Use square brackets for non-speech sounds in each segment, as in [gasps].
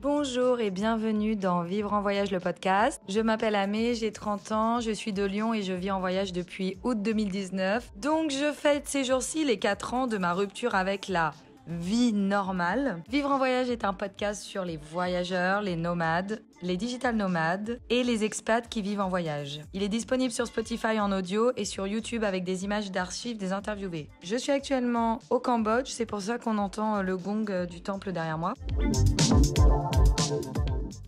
Bonjour et bienvenue dans Vivre en voyage le podcast. Je m'appelle Amé, j'ai 30 ans, je suis de Lyon et je vis en voyage depuis août 2019. Donc je fête ces jours-ci les 4 ans de ma rupture avec la vie normale. Vivre en voyage est un podcast sur les voyageurs, les nomades, les digital nomades et les expats qui vivent en voyage. Il est disponible sur Spotify en audio et sur YouTube avec des images d'archives des interviewés. Je suis actuellement au Cambodge, c'est pour ça qu'on entend euh, le gong euh, du temple derrière moi.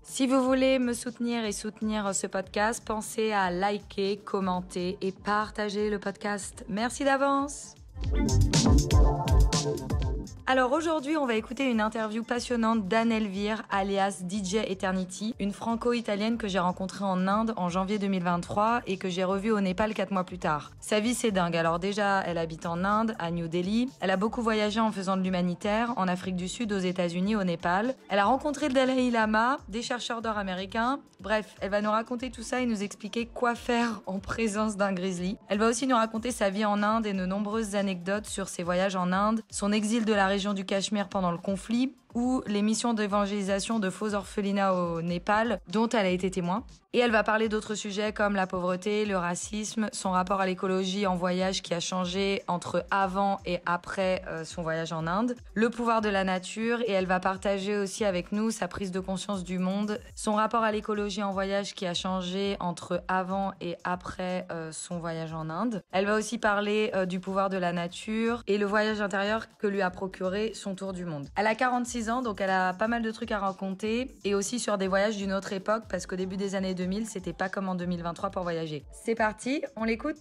Si vous voulez me soutenir et soutenir euh, ce podcast, pensez à liker, commenter et partager le podcast. Merci d'avance. Alors aujourd'hui, on va écouter une interview passionnante d'Anne Elvire, alias DJ Eternity, une franco-italienne que j'ai rencontrée en Inde en janvier 2023 et que j'ai revue au Népal 4 mois plus tard. Sa vie, c'est dingue. Alors déjà, elle habite en Inde, à New Delhi. Elle a beaucoup voyagé en faisant de l'humanitaire, en Afrique du Sud, aux États-Unis, au Népal. Elle a rencontré le Dalai Lama, des chercheurs d'or américains. Bref, elle va nous raconter tout ça et nous expliquer quoi faire en présence d'un grizzly. Elle va aussi nous raconter sa vie en Inde et de nombreuses anecdotes sur ses voyages en Inde, son exil de la région du Cachemire pendant le conflit ou les missions d'évangélisation de faux orphelinats au Népal, dont elle a été témoin. Et elle va parler d'autres sujets comme la pauvreté, le racisme, son rapport à l'écologie en voyage qui a changé entre avant et après euh, son voyage en Inde, le pouvoir de la nature, et elle va partager aussi avec nous sa prise de conscience du monde, son rapport à l'écologie en voyage qui a changé entre avant et après euh, son voyage en Inde. Elle va aussi parler euh, du pouvoir de la nature et le voyage intérieur que lui a procuré son tour du monde. Elle a 46 donc elle a pas mal de trucs à raconter et aussi sur des voyages d'une autre époque parce qu'au début des années 2000, c'était pas comme en 2023 pour voyager. C'est parti, on l'écoute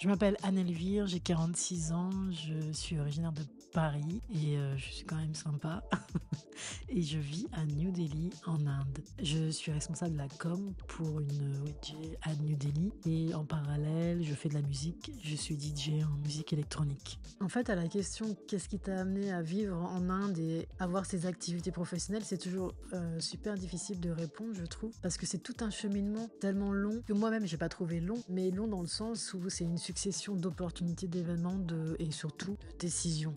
je m'appelle Anne-Elvire, j'ai 46 ans, je suis originaire de Paris et euh, je suis quand même sympa. [laughs] et je vis à New Delhi en Inde. Je suis responsable de la com pour une ONG à New Delhi et en parallèle, je fais de la musique, je suis DJ en musique électronique. En fait, à la question qu'est-ce qui t'a amené à vivre en Inde et avoir ces activités professionnelles, c'est toujours euh, super difficile de répondre, je trouve, parce que c'est tout un cheminement tellement long que moi-même, je n'ai pas trouvé long, mais long dans le sens où c'est une succession d'opportunités, d'événements et surtout de décisions.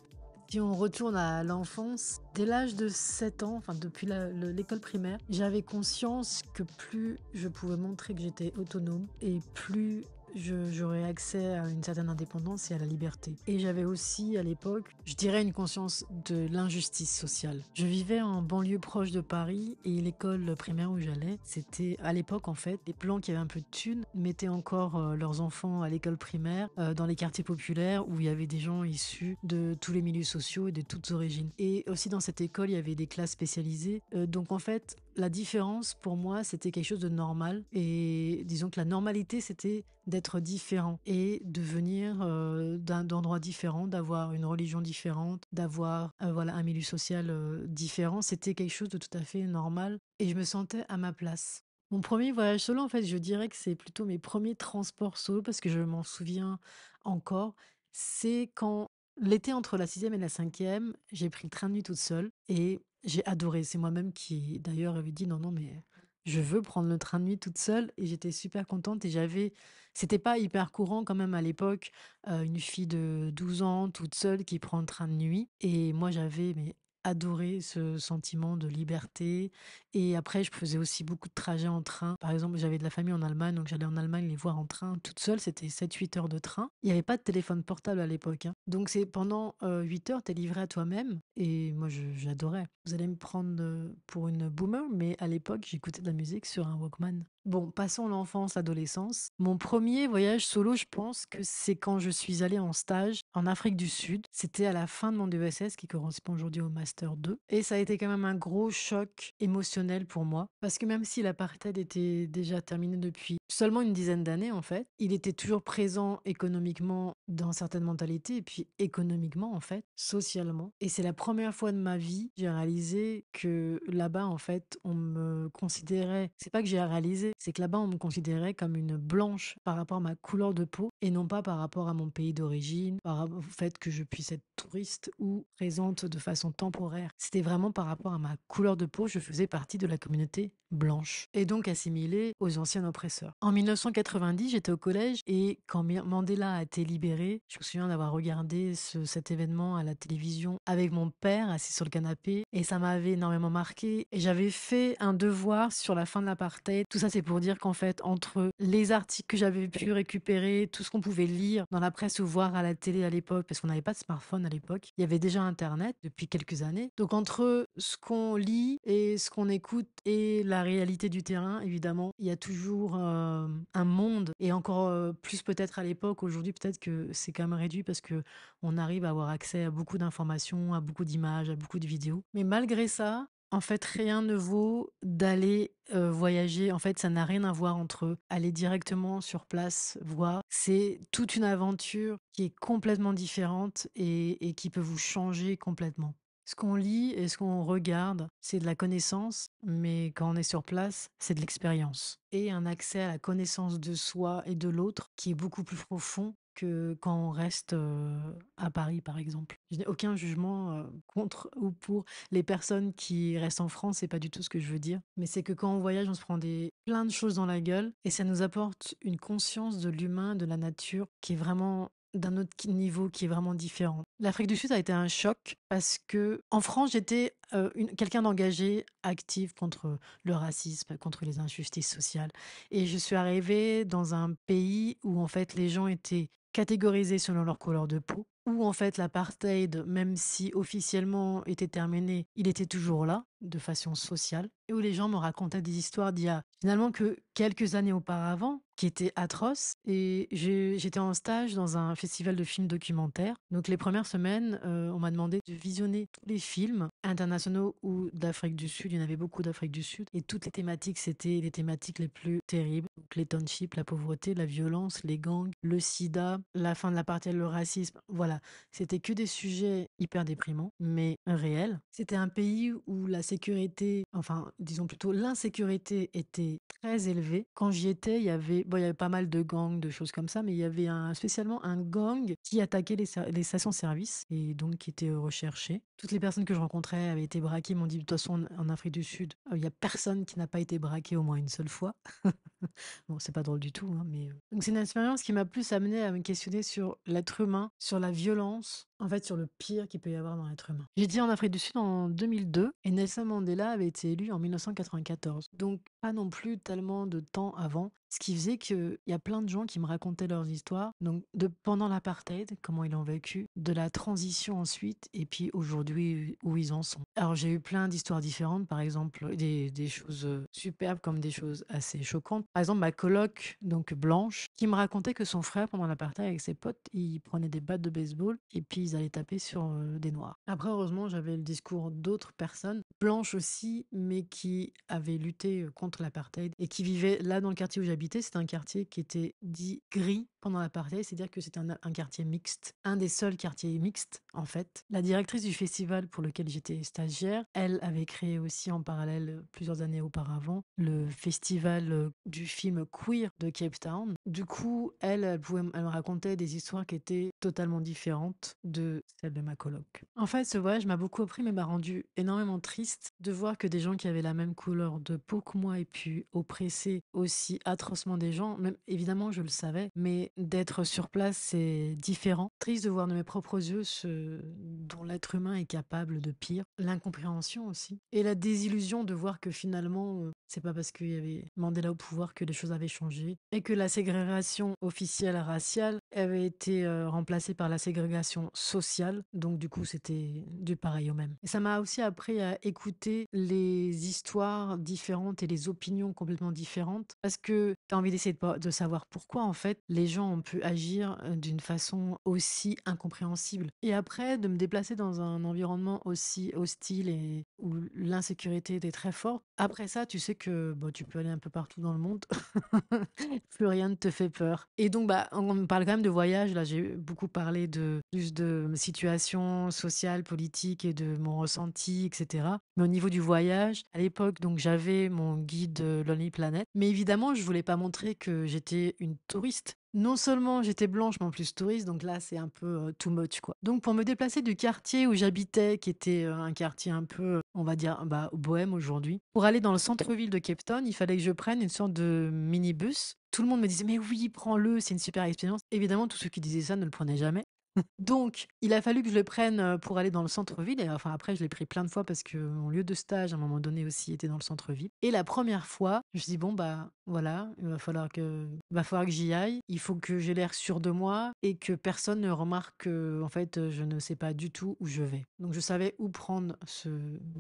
Si on retourne à l'enfance, dès l'âge de 7 ans, enfin depuis l'école primaire, j'avais conscience que plus je pouvais montrer que j'étais autonome et plus j'aurais accès à une certaine indépendance et à la liberté. Et j'avais aussi à l'époque, je dirais, une conscience de l'injustice sociale. Je vivais en banlieue proche de Paris et l'école primaire où j'allais, c'était à l'époque en fait, les plans qui avaient un peu de thunes mettaient encore euh, leurs enfants à l'école primaire euh, dans les quartiers populaires où il y avait des gens issus de tous les milieux sociaux et de toutes origines. Et aussi dans cette école, il y avait des classes spécialisées. Euh, donc en fait, la différence, pour moi, c'était quelque chose de normal. Et disons que la normalité, c'était d'être différent et de venir euh, d'un endroit différent, d'avoir une religion différente, d'avoir euh, voilà, un milieu social euh, différent. C'était quelque chose de tout à fait normal. Et je me sentais à ma place. Mon premier voyage solo, en fait, je dirais que c'est plutôt mes premiers transports solo parce que je m'en souviens encore. C'est quand l'été entre la sixième et la cinquième, j'ai pris le train de nuit toute seule et j'ai adoré. C'est moi-même qui, d'ailleurs, avait dit non, non, mais je veux prendre le train de nuit toute seule. Et j'étais super contente. Et j'avais, c'était pas hyper courant quand même à l'époque, euh, une fille de 12 ans toute seule qui prend le train de nuit. Et moi, j'avais mais adorer ce sentiment de liberté. Et après, je faisais aussi beaucoup de trajets en train. Par exemple, j'avais de la famille en Allemagne, donc j'allais en Allemagne les voir en train toute seule. C'était 7-8 heures de train. Il n'y avait pas de téléphone portable à l'époque. Hein. Donc c'est pendant 8 euh, heures, tu es livré à toi-même. Et moi, j'adorais. Vous allez me prendre euh, pour une boomer, mais à l'époque, j'écoutais de la musique sur un Walkman. Bon, passons l'enfance, l'adolescence. Mon premier voyage solo, je pense que c'est quand je suis allée en stage en Afrique du Sud. C'était à la fin de mon DESS qui correspond aujourd'hui au Master 2. Et ça a été quand même un gros choc émotionnel pour moi. Parce que même si l'apartheid était déjà terminé depuis seulement une dizaine d'années en fait. Il était toujours présent économiquement dans certaines mentalités et puis économiquement en fait, socialement. Et c'est la première fois de ma vie j'ai réalisé que là-bas en fait on me considérait, c'est pas que j'ai réalisé, c'est que là-bas on me considérait comme une blanche par rapport à ma couleur de peau et non pas par rapport à mon pays d'origine, par rapport au fait que je puisse être touriste ou présente de façon temporaire. C'était vraiment par rapport à ma couleur de peau, je faisais partie de la communauté blanche et donc assimilée aux anciens oppresseurs. En 1990, j'étais au collège et quand Mandela a été libéré, je me souviens d'avoir regardé cet événement à la télévision avec mon père assis sur le canapé et ça m'avait énormément marqué. Et j'avais fait un devoir sur la fin de l'apartheid. Tout ça, c'est pour dire qu'en fait, entre les articles que j'avais pu récupérer, tout ce qu'on pouvait lire dans la presse ou voir à la télé à l'époque, parce qu'on n'avait pas de smartphone à l'époque, il y avait déjà Internet depuis quelques années. Donc entre ce qu'on lit et ce qu'on écoute et la réalité du terrain, évidemment, il y a toujours... Euh, euh, un monde et encore euh, plus peut-être à l'époque aujourd'hui peut-être que c'est quand même réduit parce que on arrive à avoir accès à beaucoup d'informations, à beaucoup d'images, à beaucoup de vidéos. Mais malgré ça, en fait, rien ne vaut d'aller euh, voyager. En fait, ça n'a rien à voir entre eux. aller directement sur place, voir. C'est toute une aventure qui est complètement différente et qui peut vous changer complètement. Ce qu'on lit et ce qu'on regarde, c'est de la connaissance, mais quand on est sur place, c'est de l'expérience. Et un accès à la connaissance de soi et de l'autre qui est beaucoup plus profond que quand on reste euh, à Paris, par exemple. Je n'ai aucun jugement euh, contre ou pour les personnes qui restent en France, c'est pas du tout ce que je veux dire. Mais c'est que quand on voyage, on se prend des, plein de choses dans la gueule et ça nous apporte une conscience de l'humain, de la nature qui est vraiment d'un autre niveau qui est vraiment différent. L'Afrique du Sud a été un choc parce que en France, j'étais euh, quelqu'un d'engagé, actif contre le racisme, contre les injustices sociales. Et je suis arrivée dans un pays où en fait les gens étaient catégorisés selon leur couleur de peau, où en fait l'apartheid, même si officiellement était terminé, il était toujours là, de façon sociale, et où les gens me racontaient des histoires d'il y a finalement que quelques années auparavant, qui était atroce. Et j'étais en stage dans un festival de films documentaires. Donc les premières semaines, euh, on m'a demandé de visionner tous les films internationaux ou d'Afrique du Sud. Il y en avait beaucoup d'Afrique du Sud. Et toutes les thématiques, c'était les thématiques les plus terribles. les townships, la pauvreté, la violence, les gangs, le sida, la fin de l'apartheid, le racisme. Voilà, c'était que des sujets hyper déprimants, mais réels. C'était un pays où la sécurité, enfin disons plutôt l'insécurité était très élevée. Quand j'y étais, il y avait il y avait pas mal de gangs, de choses comme ça, mais il y avait un, spécialement un gang qui attaquait les, stations-service et donc qui était recherché. Toutes les personnes que je rencontrais avaient été braquées, m'ont dit de toute façon en Afrique du Sud, euh, il n'y a personne qui n'a pas été braqué au moins une seule fois. [laughs] bon, c'est pas drôle du tout, hein, mais euh. c'est une expérience qui m'a plus amené à me questionner sur l'être humain, sur la violence, en fait, sur le pire qu'il peut y avoir dans l'être humain. j'ai J'étais en Afrique du Sud en 2002 et Nelson Mandela avait été élu en 1994. Donc, pas non plus tellement de temps avant. Ce qui faisait qu'il y a plein de gens qui me racontaient leurs histoires. Donc, de pendant l'apartheid, comment ils ont vécu, de la transition ensuite, et puis aujourd'hui euh, où ils en sont. Alors, j'ai eu plein d'histoires différentes, par exemple, des, choses euh, superbes comme des choses assez choquantes. Par exemple, ma coloc, donc Blanche, qui me racontait que son frère, pendant l'apartheid, avec ses potes, il prenait des battes de baseball et puis ils taper sur euh, des noirs. Après, heureusement, j'avais le discours d'autres personnes, blanches aussi, mais qui avaient lutté euh, contre l'apartheid et qui vivaient là dans le quartier où j'habitais. C'était un quartier qui était dit gris pendant l'apartheid, c'est-à-dire que c'était un, quartier mixte, un des seuls quartiers mixtes en fait. La directrice du festival pour lequel j'étais stagiaire, elle avait créé aussi en parallèle plusieurs années auparavant le festival euh, du film queer de Cape Town. Du coup, elle, me racontait des histoires qui étaient totalement différentes de celles de ma coloc. En fait, ce voyage m'a beaucoup appris mais m'a rendu énormément triste de voir que des gens qui avaient la même couleur de peau que moi et pu oppresser aussi atrocement des gens, même évidemment je le savais, mais d'être sur place, c'est différent. Triste de voir de mes propres yeux ce dont l'être humain est capable de pire, l'incompréhension aussi, et la désillusion de voir que finalement, euh, c'est pas parce qu'il y avait Mandela au pouvoir que les choses avaient changé, et que la ségrégation officielle raciale avait été euh, remplacée par la ségrégation sociale, donc du coup c'était du pareil au même. Et ça m'a aussi appris à écouter les histoires différentes et les opinions complètement différentes, parce que t'as envie d'essayer de savoir pourquoi en fait les gens on peut pu agir d'une façon aussi incompréhensible. Et après, de me déplacer dans un environnement aussi hostile et où l'insécurité était très forte, après ça, tu sais que bon, tu peux aller un peu partout dans le monde, [laughs] plus rien ne te fait peur. Et donc, bah, on parle quand même de voyage, là j'ai beaucoup parlé de, plus de situation sociale, politique et de mon ressenti, etc. Mais au niveau du voyage, à l'époque, donc j'avais mon guide Lonely Planet, mais évidemment, je voulais pas montrer que j'étais une touriste. Non seulement j'étais blanche, mais en plus touriste, donc là c'est un peu tout too much quoi. Donc pour me déplacer du quartier où j'habitais, qui était un quartier un peu, on va dire, bah, bohème aujourd'hui, pour aller dans le centre-ville de Cape Town, il fallait que je prenne une sorte de minibus. Tout le monde me disait mais oui, prends-le, c'est une super expérience. Évidemment, tous ceux qui disaient ça ne le prenaient jamais. [laughs] Donc, il a fallu que je le prenne pour aller dans le centre-ville. Et enfin, après, je l'ai pris plein de fois parce que mon lieu de stage, à un moment donné aussi, était dans le centre-ville. Et la première fois, je me suis bon, bah, voilà, il va falloir que, falloir que j'y aille. Il faut que j'ai l'air sûr de moi et que personne ne remarque que, en fait, euh, je ne sais pas du tout où je vais. Donc, je savais où prendre ce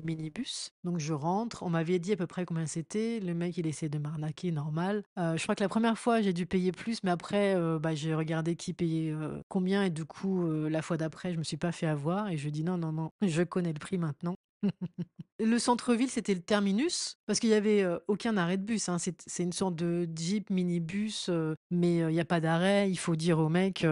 minibus. Donc, je rentre. On m'avait dit à peu près combien c'était. Le mec, il essaie de m'arnaquer, normal. Euh, je crois que la première fois, j'ai dû payer plus, mais après, euh, bah, j'ai regardé qui payait combien et du coup, la fois d'après, je me suis pas fait avoir et je dis non, non, non, je connais le prix maintenant. Le centre-ville, c'était le terminus, parce qu'il n'y avait euh, aucun arrêt de bus. Hein. C'est une sorte de jeep, minibus, euh, mais euh, il n'y a pas d'arrêt. Il faut dire au mec,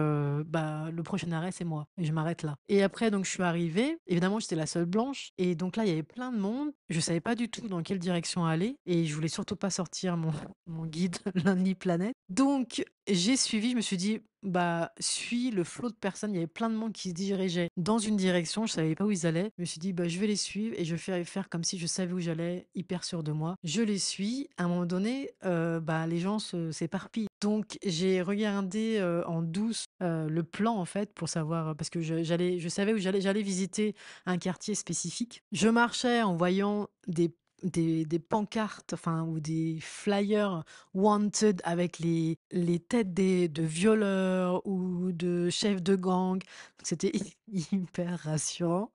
bah, le prochain arrêt, c'est moi, et je m'arrête là. Et après, donc, je suis arrivée. Évidemment, j'étais la seule blanche. Et donc là, il y avait plein de monde. Je ne savais pas du tout dans quelle direction aller, et je voulais surtout pas sortir mon, [laughs] guide, lundi [laughs] planète Donc, j'ai suivi, je me suis dit, bah, suis le flot de personnes. Il y avait plein de monde qui se dirigeait dans une direction. Je savais pas où ils allaient. Je me suis dit, bah, je vais les suivre et je vais faire comme si je savais où j'allais, hyper sûr de moi. Je les suis. À un moment donné, euh, bah, les gens s'éparpillent. Donc, j'ai regardé euh, en douce euh, le plan, en fait, pour savoir, parce que je, je savais où j'allais, j'allais visiter un quartier spécifique. Je marchais en voyant des des, pancartes enfin ou des flyers wanted avec les, les têtes de violeurs ou de chefs de gang. C'était [laughs] hyper rassurant.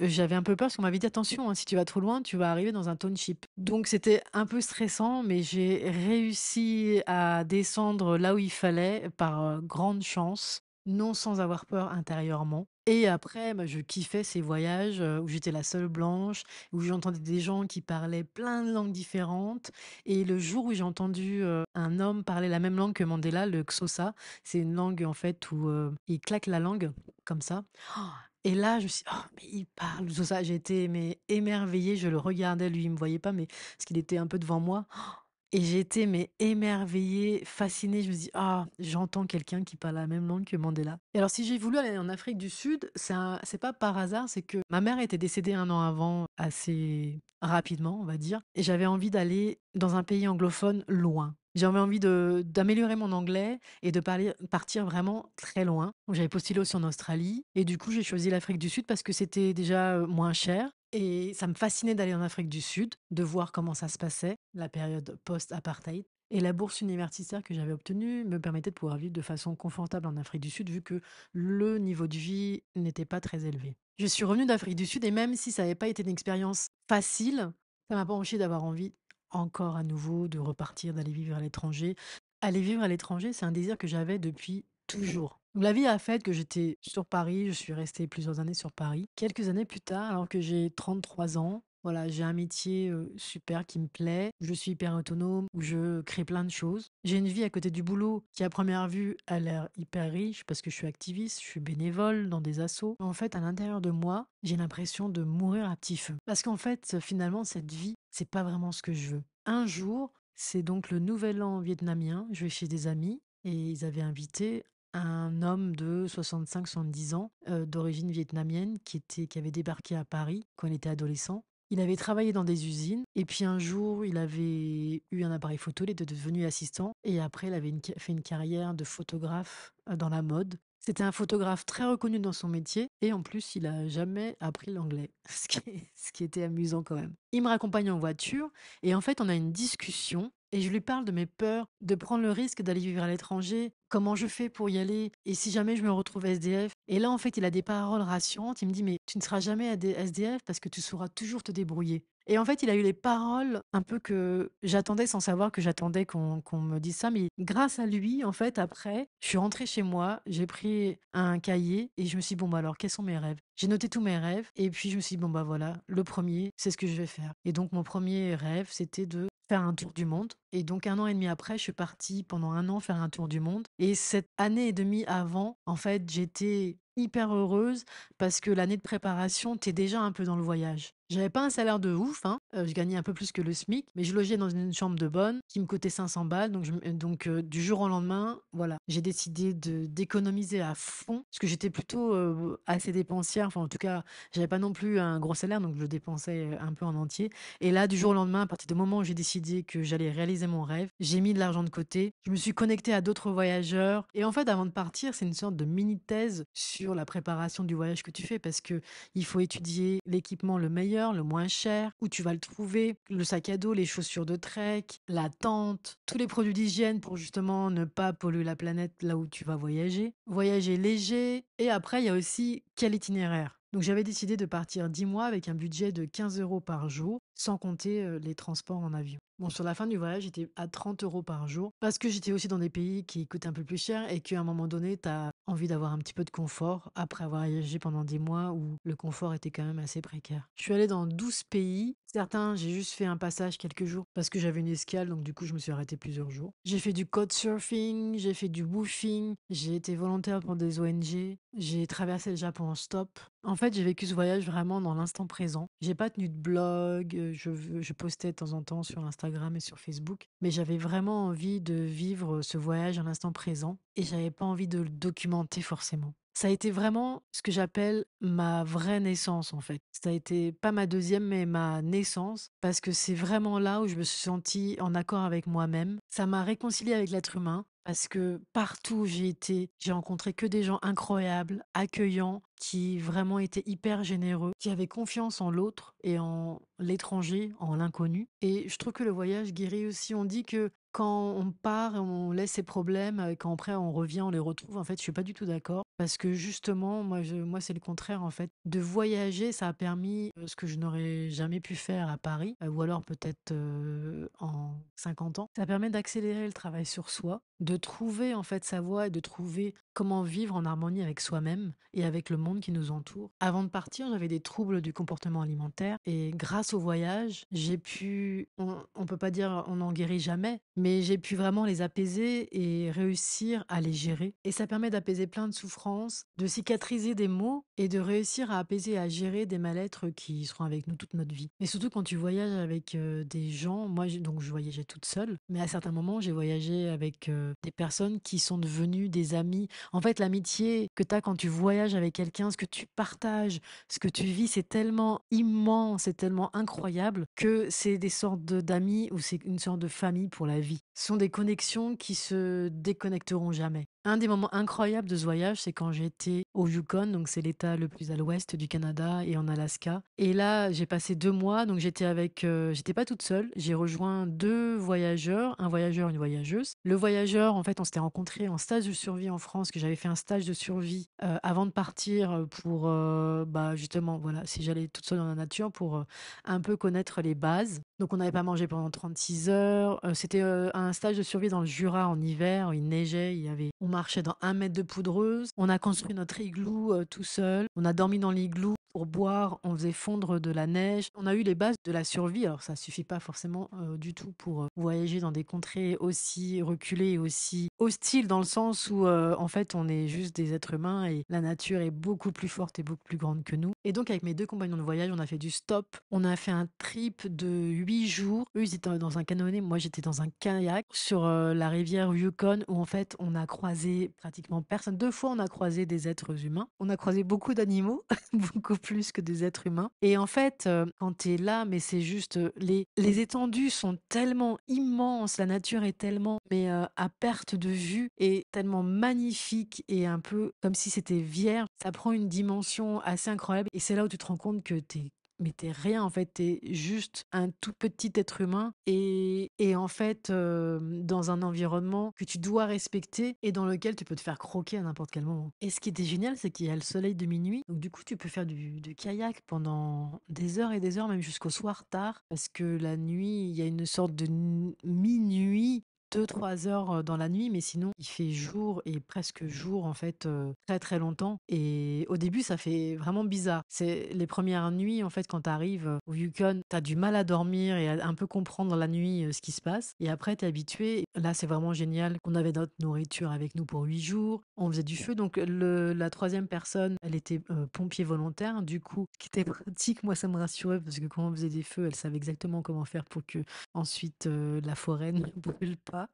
J'avais un peu peur parce qu'on m'avait dit attention, hein, si tu vas trop loin, tu vas arriver dans un township. Donc c'était un peu stressant, mais j'ai réussi à descendre là où il fallait par euh, grande chance, non sans avoir peur intérieurement. Et après, bah, je kiffais ces voyages où j'étais la seule blanche, où j'entendais des gens qui parlaient plein de langues différentes. Et le jour où j'ai entendu un homme parler la même langue que Mandela, le Xhosa, c'est une langue en fait où il claque la langue comme ça. Oh, et là, je me suis dit, oh, mais il parle, Xosa. J'étais émerveillée, je le regardais, lui, il me voyait pas, mais parce qu'il était un peu devant moi. Oh et j'étais mais émerveillée, fascinée. Je me dis ah j'entends quelqu'un qui parle la même langue que Mandela. Et alors si j'ai voulu aller en Afrique du Sud, c'est pas par hasard, c'est que ma mère était décédée un an avant, assez rapidement on va dire, et j'avais envie d'aller dans un pays anglophone loin. J'avais envie d'améliorer mon anglais et de partir vraiment très loin. j'avais postulé aussi en Australie et du coup j'ai choisi l'Afrique du Sud parce que c'était déjà moins cher. Et ça me fascinait d'aller en Afrique du Sud, de voir comment ça se passait, la période post-apartheid. Et la bourse universitaire que j'avais obtenue me permettait de pouvoir vivre de façon confortable en Afrique du Sud, vu que le niveau de vie n'était pas très élevé. Je suis revenue d'Afrique du Sud, et même si ça n'avait pas été une expérience facile, ça m'a pas d'avoir envie encore à nouveau de repartir, d'aller vivre à l'étranger. Aller vivre à l'étranger, c'est un désir que j'avais depuis toujours. La vie a fait que j'étais sur Paris, je suis restée plusieurs années sur Paris. Quelques années plus tard, alors que j'ai 33 ans, voilà, j'ai un métier super qui me plaît, je suis hyper autonome, où je crée plein de choses. J'ai une vie à côté du boulot qui à première vue a l'air hyper riche parce que je suis activiste, je suis bénévole dans des assos. En fait, à l'intérieur de moi, j'ai l'impression de mourir à petit feu. Parce qu'en fait, finalement, cette vie, c'est pas vraiment ce que je veux. Un jour, c'est donc le nouvel an vietnamien, je vais chez des amis et ils avaient invité un homme de 65-70 ans euh, d'origine vietnamienne qui, était, qui avait débarqué à Paris quand il était adolescent. Il avait travaillé dans des usines et puis un jour il avait eu un appareil photo, il était devenu assistant et après il avait fait une carrière de photographe euh, dans la mode. C'était un photographe très reconnu dans son métier et en plus il a jamais appris l'anglais, [laughs] ce ce qui était amusant quand même. Il me raccompagne en voiture et en fait on a une discussion et je lui parle de mes peurs, de prendre le risque d'aller vivre à l'étranger, comment je fais pour y aller, et si jamais je me retrouve SDF. Et là, en fait, il a des paroles rassurantes. Il me dit, mais tu ne seras jamais SDF parce que tu sauras toujours te débrouiller. Et en fait, il a eu les paroles un peu que j'attendais sans savoir que j'attendais qu'on me dise ça. Mais grâce à lui, en fait, après, je suis rentrée chez moi, j'ai pris un cahier et je me suis dit, bon, bah alors, quels sont mes rêves J'ai noté tous mes rêves et puis je me suis dit, bon, bah voilà, le premier, c'est ce que je vais faire. Et donc, mon premier rêve, c'était de faire un tour du monde et donc un an et demi après, je suis partie pendant un an faire un tour du monde. Et cette année et demie avant, en fait, j'étais hyper heureuse parce que l'année de préparation, t'es déjà un peu dans le voyage. J'avais pas un salaire de ouf, hein. Euh, je gagnais un peu plus que le SMIC, mais je logeais dans une chambre de bonne qui me coûtait 500 balles. Donc, donc euh, du jour au lendemain, voilà, j'ai décidé de d'économiser à fond parce que j'étais plutôt euh, assez dépensière. Enfin, en tout cas, j'avais pas non plus un gros salaire, donc je dépensais un peu en entier. Et là, du jour au lendemain, à partir du moment où j'ai décidé que j'allais réaliser mon rêve, j'ai mis de l'argent de côté, je me suis connecté à d'autres voyageurs. Et en fait, avant de partir, c'est une sorte de mini-thèse sur la préparation du voyage que tu fais parce que il faut étudier l'équipement le meilleur, le moins cher, où tu vas le trouver, le sac à dos, les chaussures de trek, la tente, tous les produits d'hygiène pour justement ne pas polluer la planète là où tu vas voyager. Voyager léger. Et après, il y a aussi quel itinéraire. Donc j'avais décidé de partir 10 mois avec un budget de 15 euros par jour, sans compter euh, les transports en avion. Bon, sur la fin du voyage, j'étais à 30 euros par jour parce que j'étais aussi dans des pays qui coûtent un peu plus cher et qu'à un moment donné, tu as envie d'avoir un petit peu de confort après avoir voyagé pendant des mois où le confort était quand même assez précaire. Je suis allée dans 12 pays. Certains, j'ai juste fait un passage quelques jours parce que j'avais une escale, donc du coup, je me suis arrêtée plusieurs jours. J'ai fait du code surfing, j'ai fait du woofing, j'ai été volontaire pour des ONG, j'ai traversé le Japon en stop. En fait, j'ai vécu ce voyage vraiment dans l'instant présent. J'ai pas tenu de blog, je, je postais de temps en temps sur Instagram et sur Facebook. Mais j'avais vraiment envie de vivre euh, ce voyage à l'instant présent et j'avais pas envie de le documenter forcément. Ça a été vraiment ce que j'appelle ma vraie naissance en fait. Ça a été pas ma deuxième mais ma naissance parce que c'est vraiment là où je me suis sentie en accord avec moi-même. Ça m'a réconcilié avec l'être humain parce que partout où j'ai été, j'ai rencontré que des gens incroyables, accueillants, qui vraiment étaient hyper généreux, qui avaient confiance en l'autre et en l'étranger, en l'inconnu. Et je trouve que le voyage guérit aussi. On dit que quand on part, on laisse ses problèmes, et quand après on revient, on les retrouve, en fait, je suis pas du tout d'accord. Parce que justement, moi, je, moi c'est le contraire, en fait. De voyager, ça a permis euh, ce que je n'aurais jamais pu faire à Paris, euh, ou alors peut-être euh, en 50 ans. Ça permet d'accélérer le travail sur soi, de trouver, en fait, sa voie et de trouver comment vivre en harmonie avec soi-même et avec le monde qui nous entoure. Avant de partir, j'avais des troubles du comportement alimentaire et grâce au voyage, j'ai pu, on, peut pas dire on n'en guérit jamais, mais j'ai pu vraiment les apaiser et réussir à les gérer. Et ça permet d'apaiser plein de souffrances, de cicatriser des maux et de réussir à apaiser et à gérer des mal-êtres qui seront avec nous toute notre vie. Et surtout quand tu voyages avec euh, des gens, moi donc je voyageais toute seule, mais à certains moments j'ai voyagé avec euh, des personnes qui sont devenues des amis. En fait, l'amitié que tu as quand tu voyages avec quelqu'un, ce que tu partages, ce que tu vis, c'est tellement immense, et tellement incroyable que c'est des sortes d'amis ou c'est une sorte de famille pour la vie sont des connexions qui se déconnecteront jamais. Un des moments incroyables de ce voyage, c'est quand j'étais au Yukon, donc c'est l'état le plus à l'ouest du Canada et en Alaska. Et là, j'ai passé deux mois, donc j'étais avec, euh, j'étais pas toute seule. J'ai rejoint deux voyageurs, un voyageur, une voyageuse. Le voyageur, en fait, on s'était rencontrés en stage de survie en France, que j'avais fait un stage de survie euh, avant de partir pour, euh, bah justement, voilà, si j'allais toute seule dans la nature pour un peu connaître les bases. Donc on n'avait pas mangé pendant 36 heures. C'était un stage de survie dans le Jura en hiver, il neigeait, il y avait, on marchait dans un mètre de poudreuse. On a construit notre igloo euh, tout seul. On a dormi dans l'igloo pour boire, on faisait fondre de la neige. On a eu les bases de la survie. Alors ça suffit pas forcément euh, du tout pour euh, voyager dans des contrées aussi reculées et aussi hostiles dans le sens où euh, en fait on est juste des êtres humains et la nature est beaucoup plus forte et beaucoup plus grande que nous. Et donc avec mes deux compagnons de voyage, on a fait du stop. On a fait un trip de huit jours. Eux ils étaient dans un canoë, moi j'étais dans un kayak sur la rivière Yukon où en fait on a croisé pratiquement personne. Deux fois on a croisé des êtres humains. On a croisé beaucoup d'animaux, [laughs] beaucoup plus que des êtres humains. Et en fait, euh, quand tu es là, mais c'est juste, euh, les, les étendues sont tellement immenses, la nature est tellement, mais euh, à perte de vue, et tellement magnifique, et un peu comme si c'était vierge. Ça prend une dimension assez incroyable, et c'est là où tu te rends compte que tu mais t'es rien en fait, t'es juste un tout petit être humain et, et en fait euh, dans un environnement que tu dois respecter et dans lequel tu peux te faire croquer à n'importe quel moment. Et ce qui était génial, c'est qu'il y a le soleil de minuit, donc du coup tu peux faire du, du kayak pendant des heures et des heures, même jusqu'au soir tard, parce que la nuit, il y a une sorte de minuit 2-3 heures dans la nuit, mais sinon il fait jour et presque jour en fait très très longtemps. Et au début ça fait vraiment bizarre. C'est les premières nuits en fait quand tu arrives au Yukon, t'as du mal à dormir et à un peu comprendre la nuit ce qui se passe. Et après t'es habitué. Là c'est vraiment génial qu'on avait notre nourriture avec nous pour 8 jours. On faisait du feu. Donc la troisième personne, elle était pompier volontaire. Du coup, qui était [laughs] pratique, moi ça me rassurait parce que quand on faisait des feux, elle savait exactement comment faire pour que ensuite la forêt ne [laughs] brûle pas か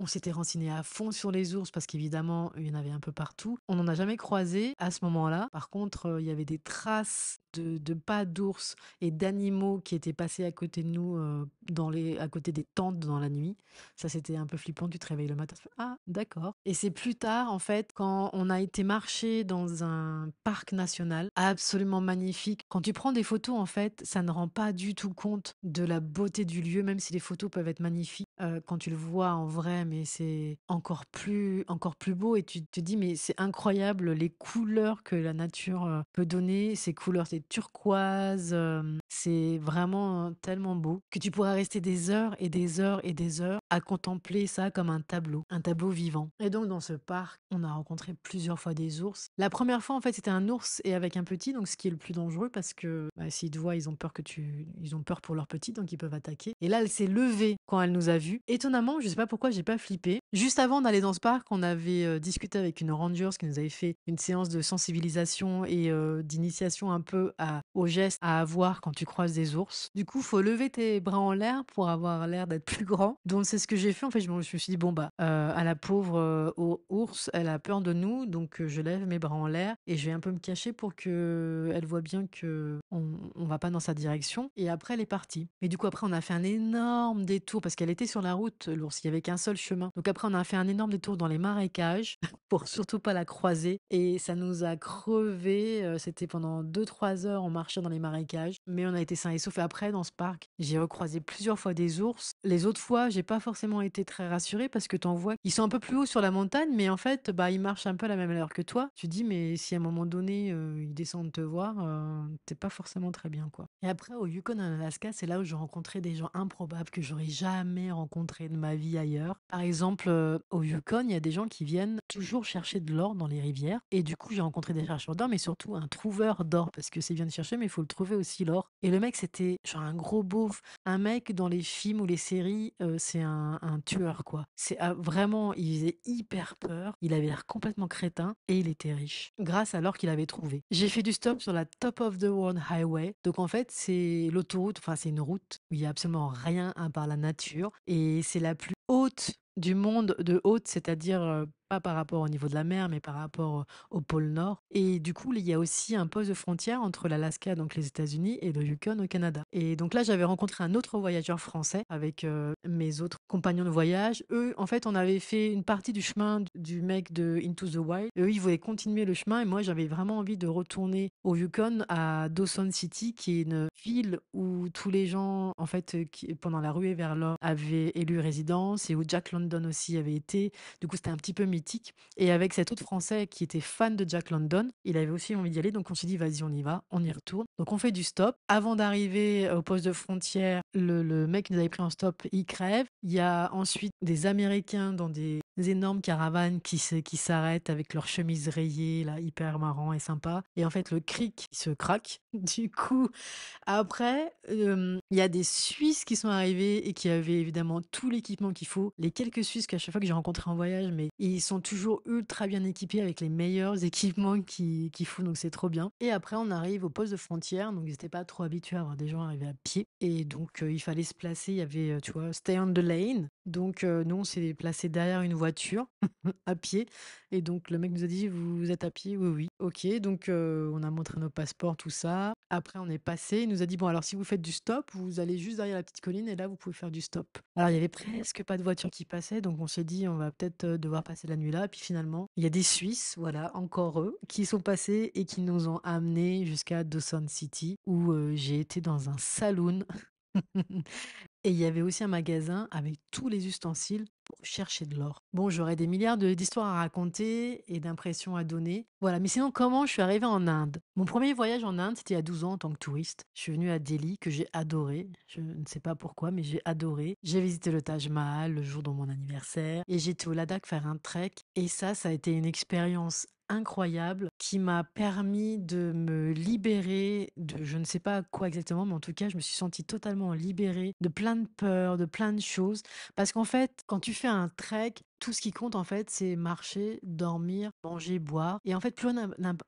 On s'était renseigné à fond sur les ours parce qu'évidemment, il y en avait un peu partout. On n'en a jamais croisé à ce moment-là. Par contre, euh, il y avait des traces de, pas d'ours et d'animaux qui étaient passés à côté de nous, euh, dans les, à côté des tentes dans la nuit. Ça, c'était un peu flippant. Tu te réveilles le matin. Ah, d'accord. Et c'est plus tard, en fait, quand on a été marcher dans un parc national absolument magnifique. Quand tu prends des photos, en fait, ça ne rend pas du tout compte de la beauté du lieu, même si les photos peuvent être magnifiques. Euh, quand tu le vois en vrai, mais c'est encore plus, encore plus beau. Et tu te dis, mais c'est incroyable les couleurs que la nature euh, peut donner. Ces couleurs, c'est turquoise. Euh, c'est vraiment tellement beau que tu pourras rester des heures et des heures et des heures à contempler ça comme un tableau, un tableau vivant. Et donc, dans ce parc, on a rencontré plusieurs fois des ours. La première fois, en fait, c'était un ours et avec un petit, donc ce qui est le plus dangereux parce que bah, s'ils te voient, ils ont peur que tu, ils ont peur pour leur petit, donc ils peuvent attaquer. Et là, elle s'est levée quand elle nous a vus. Étonnamment, je sais pas pourquoi, j'ai pas flipper. Juste avant d'aller dans ce parc, on avait discuté avec une ranger qui nous avait fait une séance de sensibilisation et d'initiation un peu à, aux gestes à avoir quand tu croises des ours. Du coup, faut lever tes bras en l'air pour avoir l'air d'être [laughs] plus grand. Donc c'est ce que j'ai fait. En fait, je me suis dit bon bah à la pauvre ours, elle a peur de nous, donc je lève mes bras en l'air et je vais un peu me cacher pour qu'elle elle voit bien que on, va pas dans sa direction. Et après, elle est partie. Mais du coup, après, on a fait un énorme détour parce qu'elle était sur la route l'ours. Il y avait qu'un seul chemin. Donc après on a fait un énorme détour dans les marécages [laughs] pour surtout pas la croiser. Et ça nous a crevé. Euh, c'était pendant 2-3 heures, on marchait dans les marécages. Mais on a été sains et saufs. Et après, dans ce parc, j'ai recroisé plusieurs fois des ours. Les autres fois, j'ai pas forcément été très rassurée parce que tu en vois, ils sont un peu plus haut sur la montagne, mais en fait, bah, ils marchent un peu à la même heure que toi. Tu dis, mais si à un moment donné, euh, ils descendent te voir, euh, t'es pas forcément très bien, quoi. Et après, au Yukon, en Alaska, c'est là où j'ai rencontré des gens improbables que j'aurais jamais rencontrés de ma vie ailleurs. Par exemple, euh, au Yukon, il y a des gens qui viennent toujours chercher de l'or dans les rivières. Et du coup, j'ai rencontré des chercheurs d'or, mais surtout un trouveur d'or, parce que c'est bien de chercher, mais il faut le trouver aussi l'or. Et le mec, c'était genre un gros beauf. Un mec dans les films ou les séries, euh, c'est un, tueur, quoi. C'est ah, vraiment, il faisait hyper peur. Il avait l'air complètement crétin et il était riche, grâce à l'or qu'il avait trouvé. J'ai fait du stop sur la Top of the World Highway. Donc en fait, c'est l'autoroute, enfin, c'est une route où il n'y a absolument rien à part la nature. Et c'est la plus haute du monde de haute, c'est-à-dire pas par rapport au niveau de la mer, mais par rapport au pôle Nord. Et du coup, il y a aussi un poste de frontière entre l'Alaska, donc les États-Unis, et le Yukon au Canada. Et donc là, j'avais rencontré un autre voyageur français avec mes autres compagnons de voyage. Eux, en fait, on avait fait une partie du chemin du mec de Into the Wild. eux, ils voulaient continuer le chemin, et moi, j'avais vraiment envie de retourner au Yukon, à Dawson City, qui est une ville où tous les gens, en fait, qui, pendant la ruée vers l'or, avaient élu résidence et où Jack London aussi avait été. Du coup, c'était un petit peu mythique. Et avec cet autre Français qui était fan de Jack London, il avait aussi envie d'y aller. Donc on s'est dit, vas-y, on y va, on y retourne. Donc on fait du stop. Avant d'arriver au poste de frontière, le, mec nous avait pris en stop, il crève. Il y a ensuite des Américains dans des énormes caravanes qui, qui s'arrêtent avec leurs chemises rayées, là, hyper marrant et sympa. Et en fait, le cric se craque. [laughs] Du coup, après, euh, il y a des Suisses qui sont arrivés et qui avaient évidemment tout l'équipement qu'il faut, les quelques que Suisse qu'à chaque fois que j'ai rencontré en voyage, mais ils sont toujours ultra bien équipés avec les meilleurs équipements qu'ils qui font, donc c'est trop bien. Et après, on arrive au poste de frontière, donc ils n'étaient pas trop habitués à avoir des gens arriver à pied. Et donc, euh, il fallait se placer, il y avait, euh, tu vois, stay on the lane. Donc, euh, nous, on s'est placé derrière une voiture [laughs] à pied et donc le mec nous a dit vous êtes à pied Oui, oui. Ok, donc euh, on a montré nos passeports, tout ça. Après, on est passé. Il nous a dit bon, alors si vous faites du stop, vous allez juste derrière la petite colline et là, vous pouvez faire du stop. Alors il y avait presque pas de voiture qui passait, donc on s'est dit on va peut-être euh, devoir passer la nuit là. Puis finalement, il y a des Suisses, voilà, encore eux, qui sont passés et qui nous ont amenés jusqu'à Dawson City où euh, j'ai été dans un saloon. [laughs] Et il y avait aussi un magasin avec tous les ustensiles pour chercher de l'or. Bon, j'aurais des milliards d'histoires à raconter et d'impressions à donner. Voilà, mais sinon, comment je suis arrivée en Inde Mon premier voyage en Inde, c'était à 12 ans en tant que touriste. Je suis venue à Delhi, que j'ai adoré. Je ne sais pas pourquoi, mais j'ai adoré. J'ai visité le Taj Mahal le jour de mon anniversaire et j'étais au Ladakh faire un trek. Et ça, ça a été une expérience incroyable qui m'a permis de me libérer de je ne sais pas quoi exactement, mais en tout cas, je me suis senti totalement libérée de plein de peurs, de plein de choses. Parce qu'en fait, quand tu fais un trek, tout ce qui compte en fait, c'est marcher, dormir, manger, boire. Et en fait, plus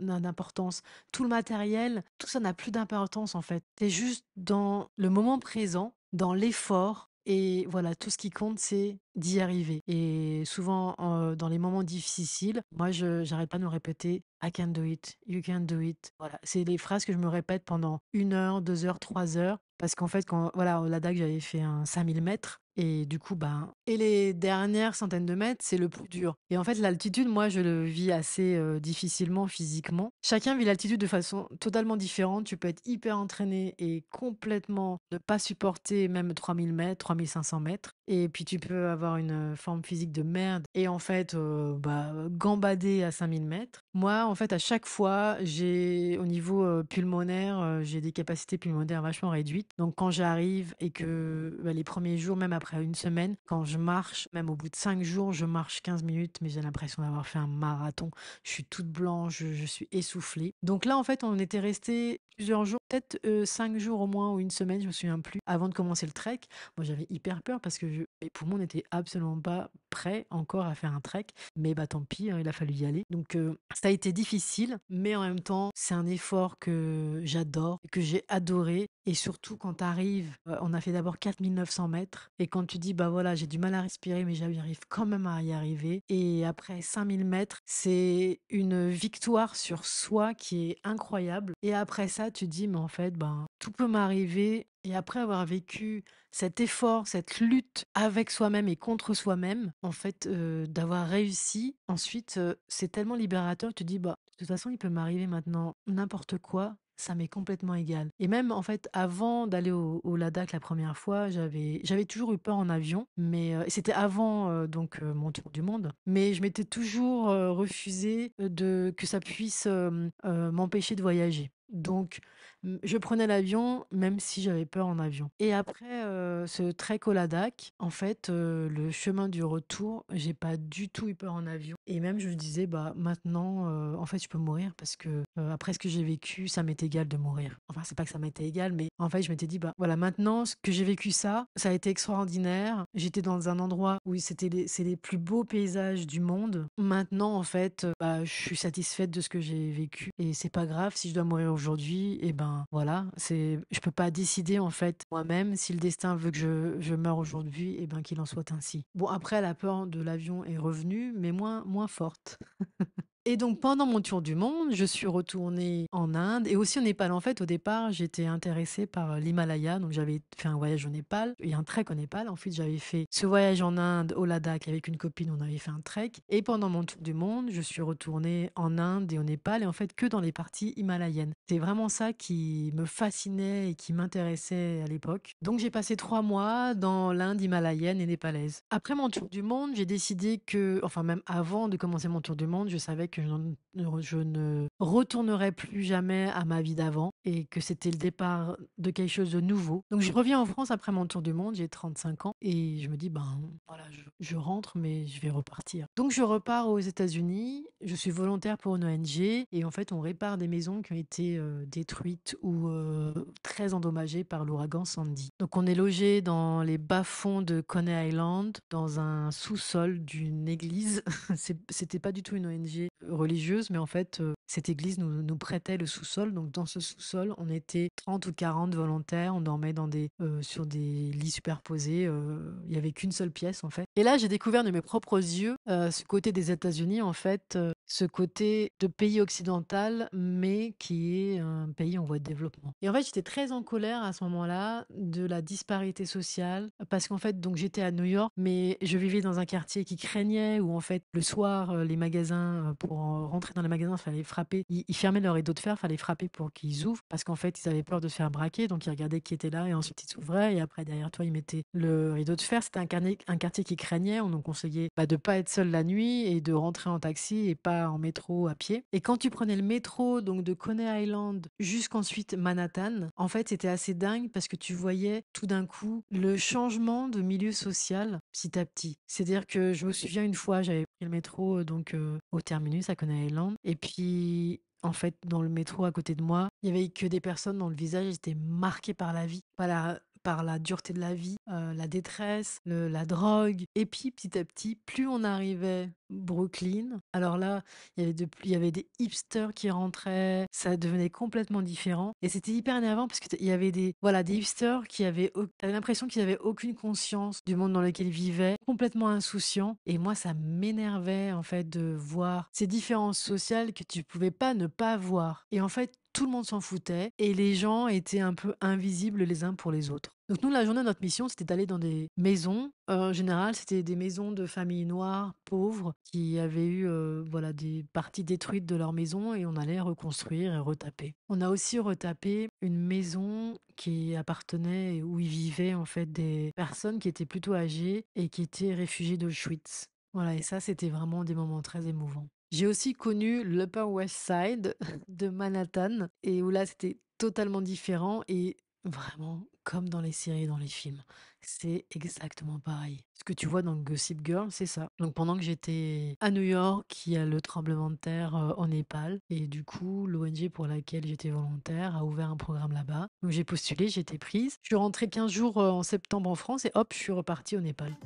d'importance. Tout le matériel, tout ça n'a plus d'importance en fait. c'est juste dans le moment présent, dans l'effort et voilà, tout ce qui compte, c'est d'y arriver. Et souvent, dans les moments difficiles, moi, je j'arrête pas de me répéter I can do it, you can do it. Voilà, c'est les phrases que je me répète pendant une heure, deux heures, trois heures. Parce qu'en fait, quand, voilà, au Ladakh, j'avais fait un 5000 mètres. Et du coup, ben, et les dernières centaines de mètres, c'est le plus dur. Et en fait, l'altitude, moi, je le vis assez difficilement physiquement. Chacun vit l'altitude de façon totalement différente. Tu peux être hyper entraîné et complètement ne pas supporter même 3000 mètres, 3500 mètres. Et puis, tu peux avoir une forme physique de merde et en fait, bah, gambader à 5000 mètres. Moi, en fait, à chaque fois, j'ai, au niveau euh, pulmonaire, euh, j'ai des capacités pulmonaires vachement réduites. Donc, quand j'arrive et que bah, les premiers jours, même après une semaine, quand je marche, même au bout de cinq jours, je marche 15 minutes, mais j'ai l'impression d'avoir fait un marathon. Je suis toute blanche, je, suis essoufflée. Donc là, en fait, on était resté plusieurs jours, peut-être euh, cinq jours au moins ou une semaine, je me souviens plus, avant de commencer le trek. Moi, j'avais hyper peur parce que je, mes poumons n'étaient absolument pas prêts encore à faire un trek. Mais bah, tant pis, hein, il a fallu y aller. Donc, ça a été difficile, mais en même temps, c'est un effort que j'adore, que j'ai adoré. Et surtout, quand tu arrives, euh, on a fait d'abord 4900 mètres. Et quand tu dis, bah voilà, j'ai du mal à respirer, mais j'arrive quand même à y arriver. Et après 5000 mètres, c'est une victoire sur soi qui est incroyable. Et après ça, tu dis, mais en fait, ben, tout peut m'arriver. Et après avoir vécu cet effort, cette lutte avec soi-même et contre soi-même, en fait, d'avoir réussi, ensuite, c'est tellement libérateur, tu te dis, bah, de toute façon, il peut m'arriver maintenant n'importe quoi, ça m'est complètement égal. Et même en fait, avant d'aller au, au, Ladakh la première fois, j'avais toujours eu peur en avion, mais c'était avant donc mon tour du monde. Mais je m'étais toujours refusé de que ça puisse m'empêcher de voyager. Donc je prenais l'avion même si j'avais peur en avion. Et après euh, ce trek au Ladakh, en fait, euh, le chemin du retour, j'ai pas du tout eu peur en avion. Et même je me disais, bah maintenant, euh, en fait, je peux mourir parce que après ce que j'ai vécu, ça m'est égal de mourir. Enfin, c'est pas que ça m'était égal, mais en fait, je m'étais dit, bah voilà, maintenant que j'ai vécu ça, ça a été extraordinaire. J'étais dans un endroit où c'était les, c'est les plus beaux paysages du monde. Maintenant, en fait, bah, je suis satisfaite de ce que j'ai vécu et c'est pas grave si je dois mourir aujourd'hui. Et eh ben voilà, c'est, je peux pas décider en fait moi-même si le destin veut que je, je meure aujourd'hui, et eh ben, qu'il en soit ainsi. Bon, après la peur de l'avion est revenue, mais moins moins forte. [laughs] Et donc pendant mon tour du monde, je suis retournée en Inde et aussi au Népal. En fait, au départ, j'étais intéressée par l'Himalaya, donc j'avais fait un voyage au Népal et un trek au Népal. Ensuite, j'avais fait ce voyage en Inde, au Ladakh, avec une copine, on avait fait un trek. Et pendant mon tour du monde, je suis retournée en Inde et au Népal et en fait que dans les parties himalayennes. C'est vraiment ça qui me fascinait et qui m'intéressait à l'époque. Donc j'ai passé trois mois dans l'Inde himalayenne et népalaise. Après mon tour du monde, j'ai décidé que, enfin même avant de commencer mon tour du monde, je savais que que je, ne retournerai plus jamais à ma vie d'avant et que c'était le départ de quelque chose de nouveau. Donc je reviens en France après mon tour du monde, j'ai 35 ans et je me dis ben voilà, je, rentre mais je vais repartir. Donc je repars aux États-Unis, je suis volontaire pour une ONG et en fait on répare des maisons qui ont été euh, détruites ou euh, très endommagées par l'ouragan Sandy. Donc on est logé dans les bas-fonds de Coney Island dans un sous-sol d'une église. [laughs] C'était pas du tout une ONG religieuse, mais en fait, euh, cette église nous, prêtait le sous-sol. Donc dans ce sous-sol, on était 30 ou 40 volontaires, on dormait dans des, euh, sur des lits superposés, euh, il n'y avait qu'une seule pièce en fait. Et là, j'ai découvert de mes propres yeux ce côté des États-Unis, en fait, ce côté de pays occidental, mais qui est un pays en voie de développement. Et en fait, j'étais très en colère à ce moment-là de la disparité sociale, parce qu'en fait, donc j'étais à New York, mais je vivais dans un quartier qui craignait, où en fait, le soir, les magasins... Pour pour rentrer dans les magasins, il fallait frapper. Ils, fermaient leur rideau de fer, il fallait frapper pour qu'ils ouvrent parce qu'en fait, ils avaient peur de se faire braquer. Donc, ils regardaient qui était là et ensuite ils s'ouvraient. Et après, derrière toi, ils mettaient le rideau de fer. C'était un, quartier qui craignait. On nous conseillait bah, de ne pas être seul la nuit et de rentrer en taxi et pas en métro à pied. Et quand tu prenais le métro, donc de Coney Island jusqu'ensuite Manhattan, en fait, c'était assez dingue parce que tu voyais tout d'un coup le changement de milieu social petit à petit. C'est-à-dire que je me souviens une fois, j'avais pris le métro euh, donc euh, au terminus ça connaît Island. Et puis, en fait, dans le métro à côté de moi, il n'y avait que des personnes dont le visage était marqué par la vie, par la, par la dureté de la vie, euh, la détresse, la drogue. Et puis, petit à petit, plus on arrivait Brooklyn. Alors là, il y avait des hipsters qui rentraient, ça devenait complètement différent et c'était hyper énervant parce qu'il y avait des voilà, des hipsters qui avaient l'impression qu'ils n'avaient aucune conscience du monde dans lequel ils vivaient, complètement insouciants et moi ça m'énervait en fait de voir ces différences sociales que tu pouvais pas ne pas voir. Et en fait, tout le monde s'en foutait et les gens étaient un peu invisibles les uns pour les autres. Donc nous, la journée, notre mission, c'était d'aller dans des maisons. Euh, en général, c'était des maisons de familles noires, pauvres, qui avaient eu euh, voilà, des parties détruites de leur maison et on allait reconstruire et retaper. On a aussi retapé une maison qui appartenait, où y vivaient en fait des personnes qui étaient plutôt âgées et qui étaient réfugiées d'Auschwitz. Voilà, et ça, c'était vraiment des moments très émouvants. J'ai aussi connu l'Upper West Side [laughs] de Manhattan, et où là, c'était totalement différent et Vraiment, comme dans les séries dans les films. C'est exactement pareil. Ce que tu vois dans Gossip Girl, c'est ça. Donc pendant que j'étais à New York, il y a le tremblement de terre euh, au Népal. Et du coup, l'ONG pour laquelle j'étais volontaire a ouvert un programme là-bas. Donc j'ai postulé, j'ai été prise. Je suis rentrée 15 jours euh, en septembre en France et hop, je suis repartie au Népal.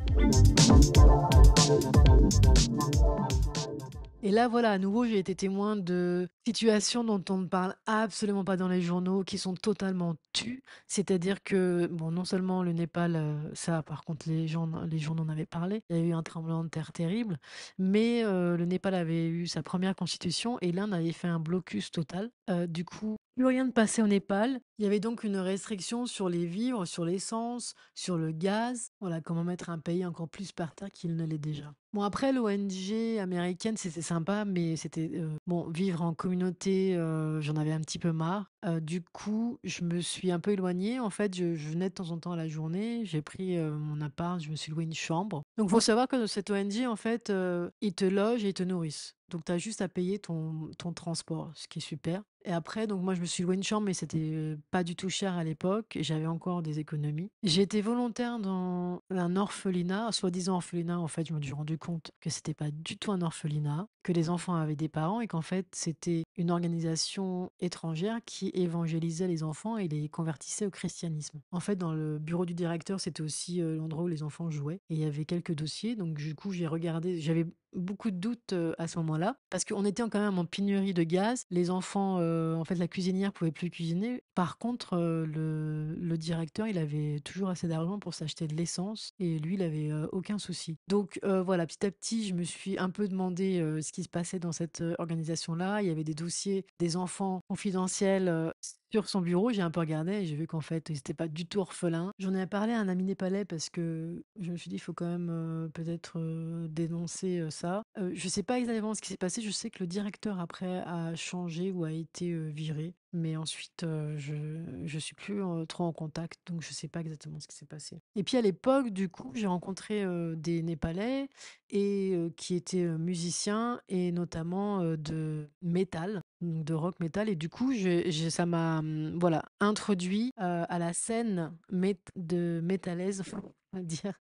Et là, voilà, à nouveau, j'ai été témoin de situations dont on ne parle absolument pas dans les journaux, qui sont totalement tues. C'est-à-dire que, bon, non seulement le Népal, euh, ça, par contre, les gens, les journaux en avaient parlé. Il y a eu un tremblement de terre terrible, mais euh, le Népal avait eu sa première constitution et l'Inde avait fait un blocus total. Euh, du coup, plus rien ne passait au Népal. Il y avait donc une restriction sur les vivres, sur l'essence, sur le gaz. Voilà, comment mettre un pays encore plus par terre qu'il ne l'est déjà. Bon, après, l'ONG américaine, c'était sympa, mais c'était. Euh, bon, vivre en communauté, euh, j'en avais un petit peu marre. Euh, du coup, je me suis un peu éloignée. En fait, je, venais de temps en temps à la journée. J'ai pris mon appart, je me suis loué une chambre. Donc, faut savoir que cette ONG, en fait, ils te logent et ils te nourrissent. Donc, tu as juste à payer ton, ton transport, ce qui est super. Et après, donc moi, je me suis loué une chambre, mais c'était pas du tout cher à l'époque. J'avais encore des économies. J'ai été volontaire dans un orphelinat, soi-disant orphelinat, en fait. Je me suis rendu compte que c'était pas du tout un orphelinat, que les enfants avaient des parents et qu'en fait c'était une organisation étrangère qui évangélisait les enfants et les convertissait au christianisme. En fait, dans le bureau du directeur, c'était aussi euh, l'endroit où les enfants jouaient et il y avait quelques dossiers. Donc du coup, j'ai regardé, j'avais beaucoup de doutes euh, à ce moment-là parce qu'on était quand même en pénurie de gaz. Les enfants, euh, en fait, la cuisinière pouvait plus cuisiner. Par contre, le, le, directeur, il avait toujours assez d'argent pour s'acheter de l'essence et lui, il avait aucun souci. Donc voilà, petit à petit, je me suis un peu demandé ce qui se passait dans cette organisation-là. Il y avait des dossiers des enfants confidentiels sur son bureau, j'ai un peu regardé et j'ai vu qu'en fait, ils n'étaient pas du tout orphelins. J'en ai parlé à un ami népalais parce que je me suis dit, il faut quand même peut-être dénoncer ça. je ne sais pas exactement ce qui s'est passé, je sais que le directeur après a changé ou a été viré. Mais ensuite, je, ne suis plus trop en contact, donc je ne sais pas exactement ce qui s'est passé. Et puis à l'époque, du coup, j'ai rencontré des Népalais et qui était musicien et notamment de métal, de rock métal. Et du coup, ça m'a mmh, voilà, introduit à la scène de métalaise, [laughs] dire,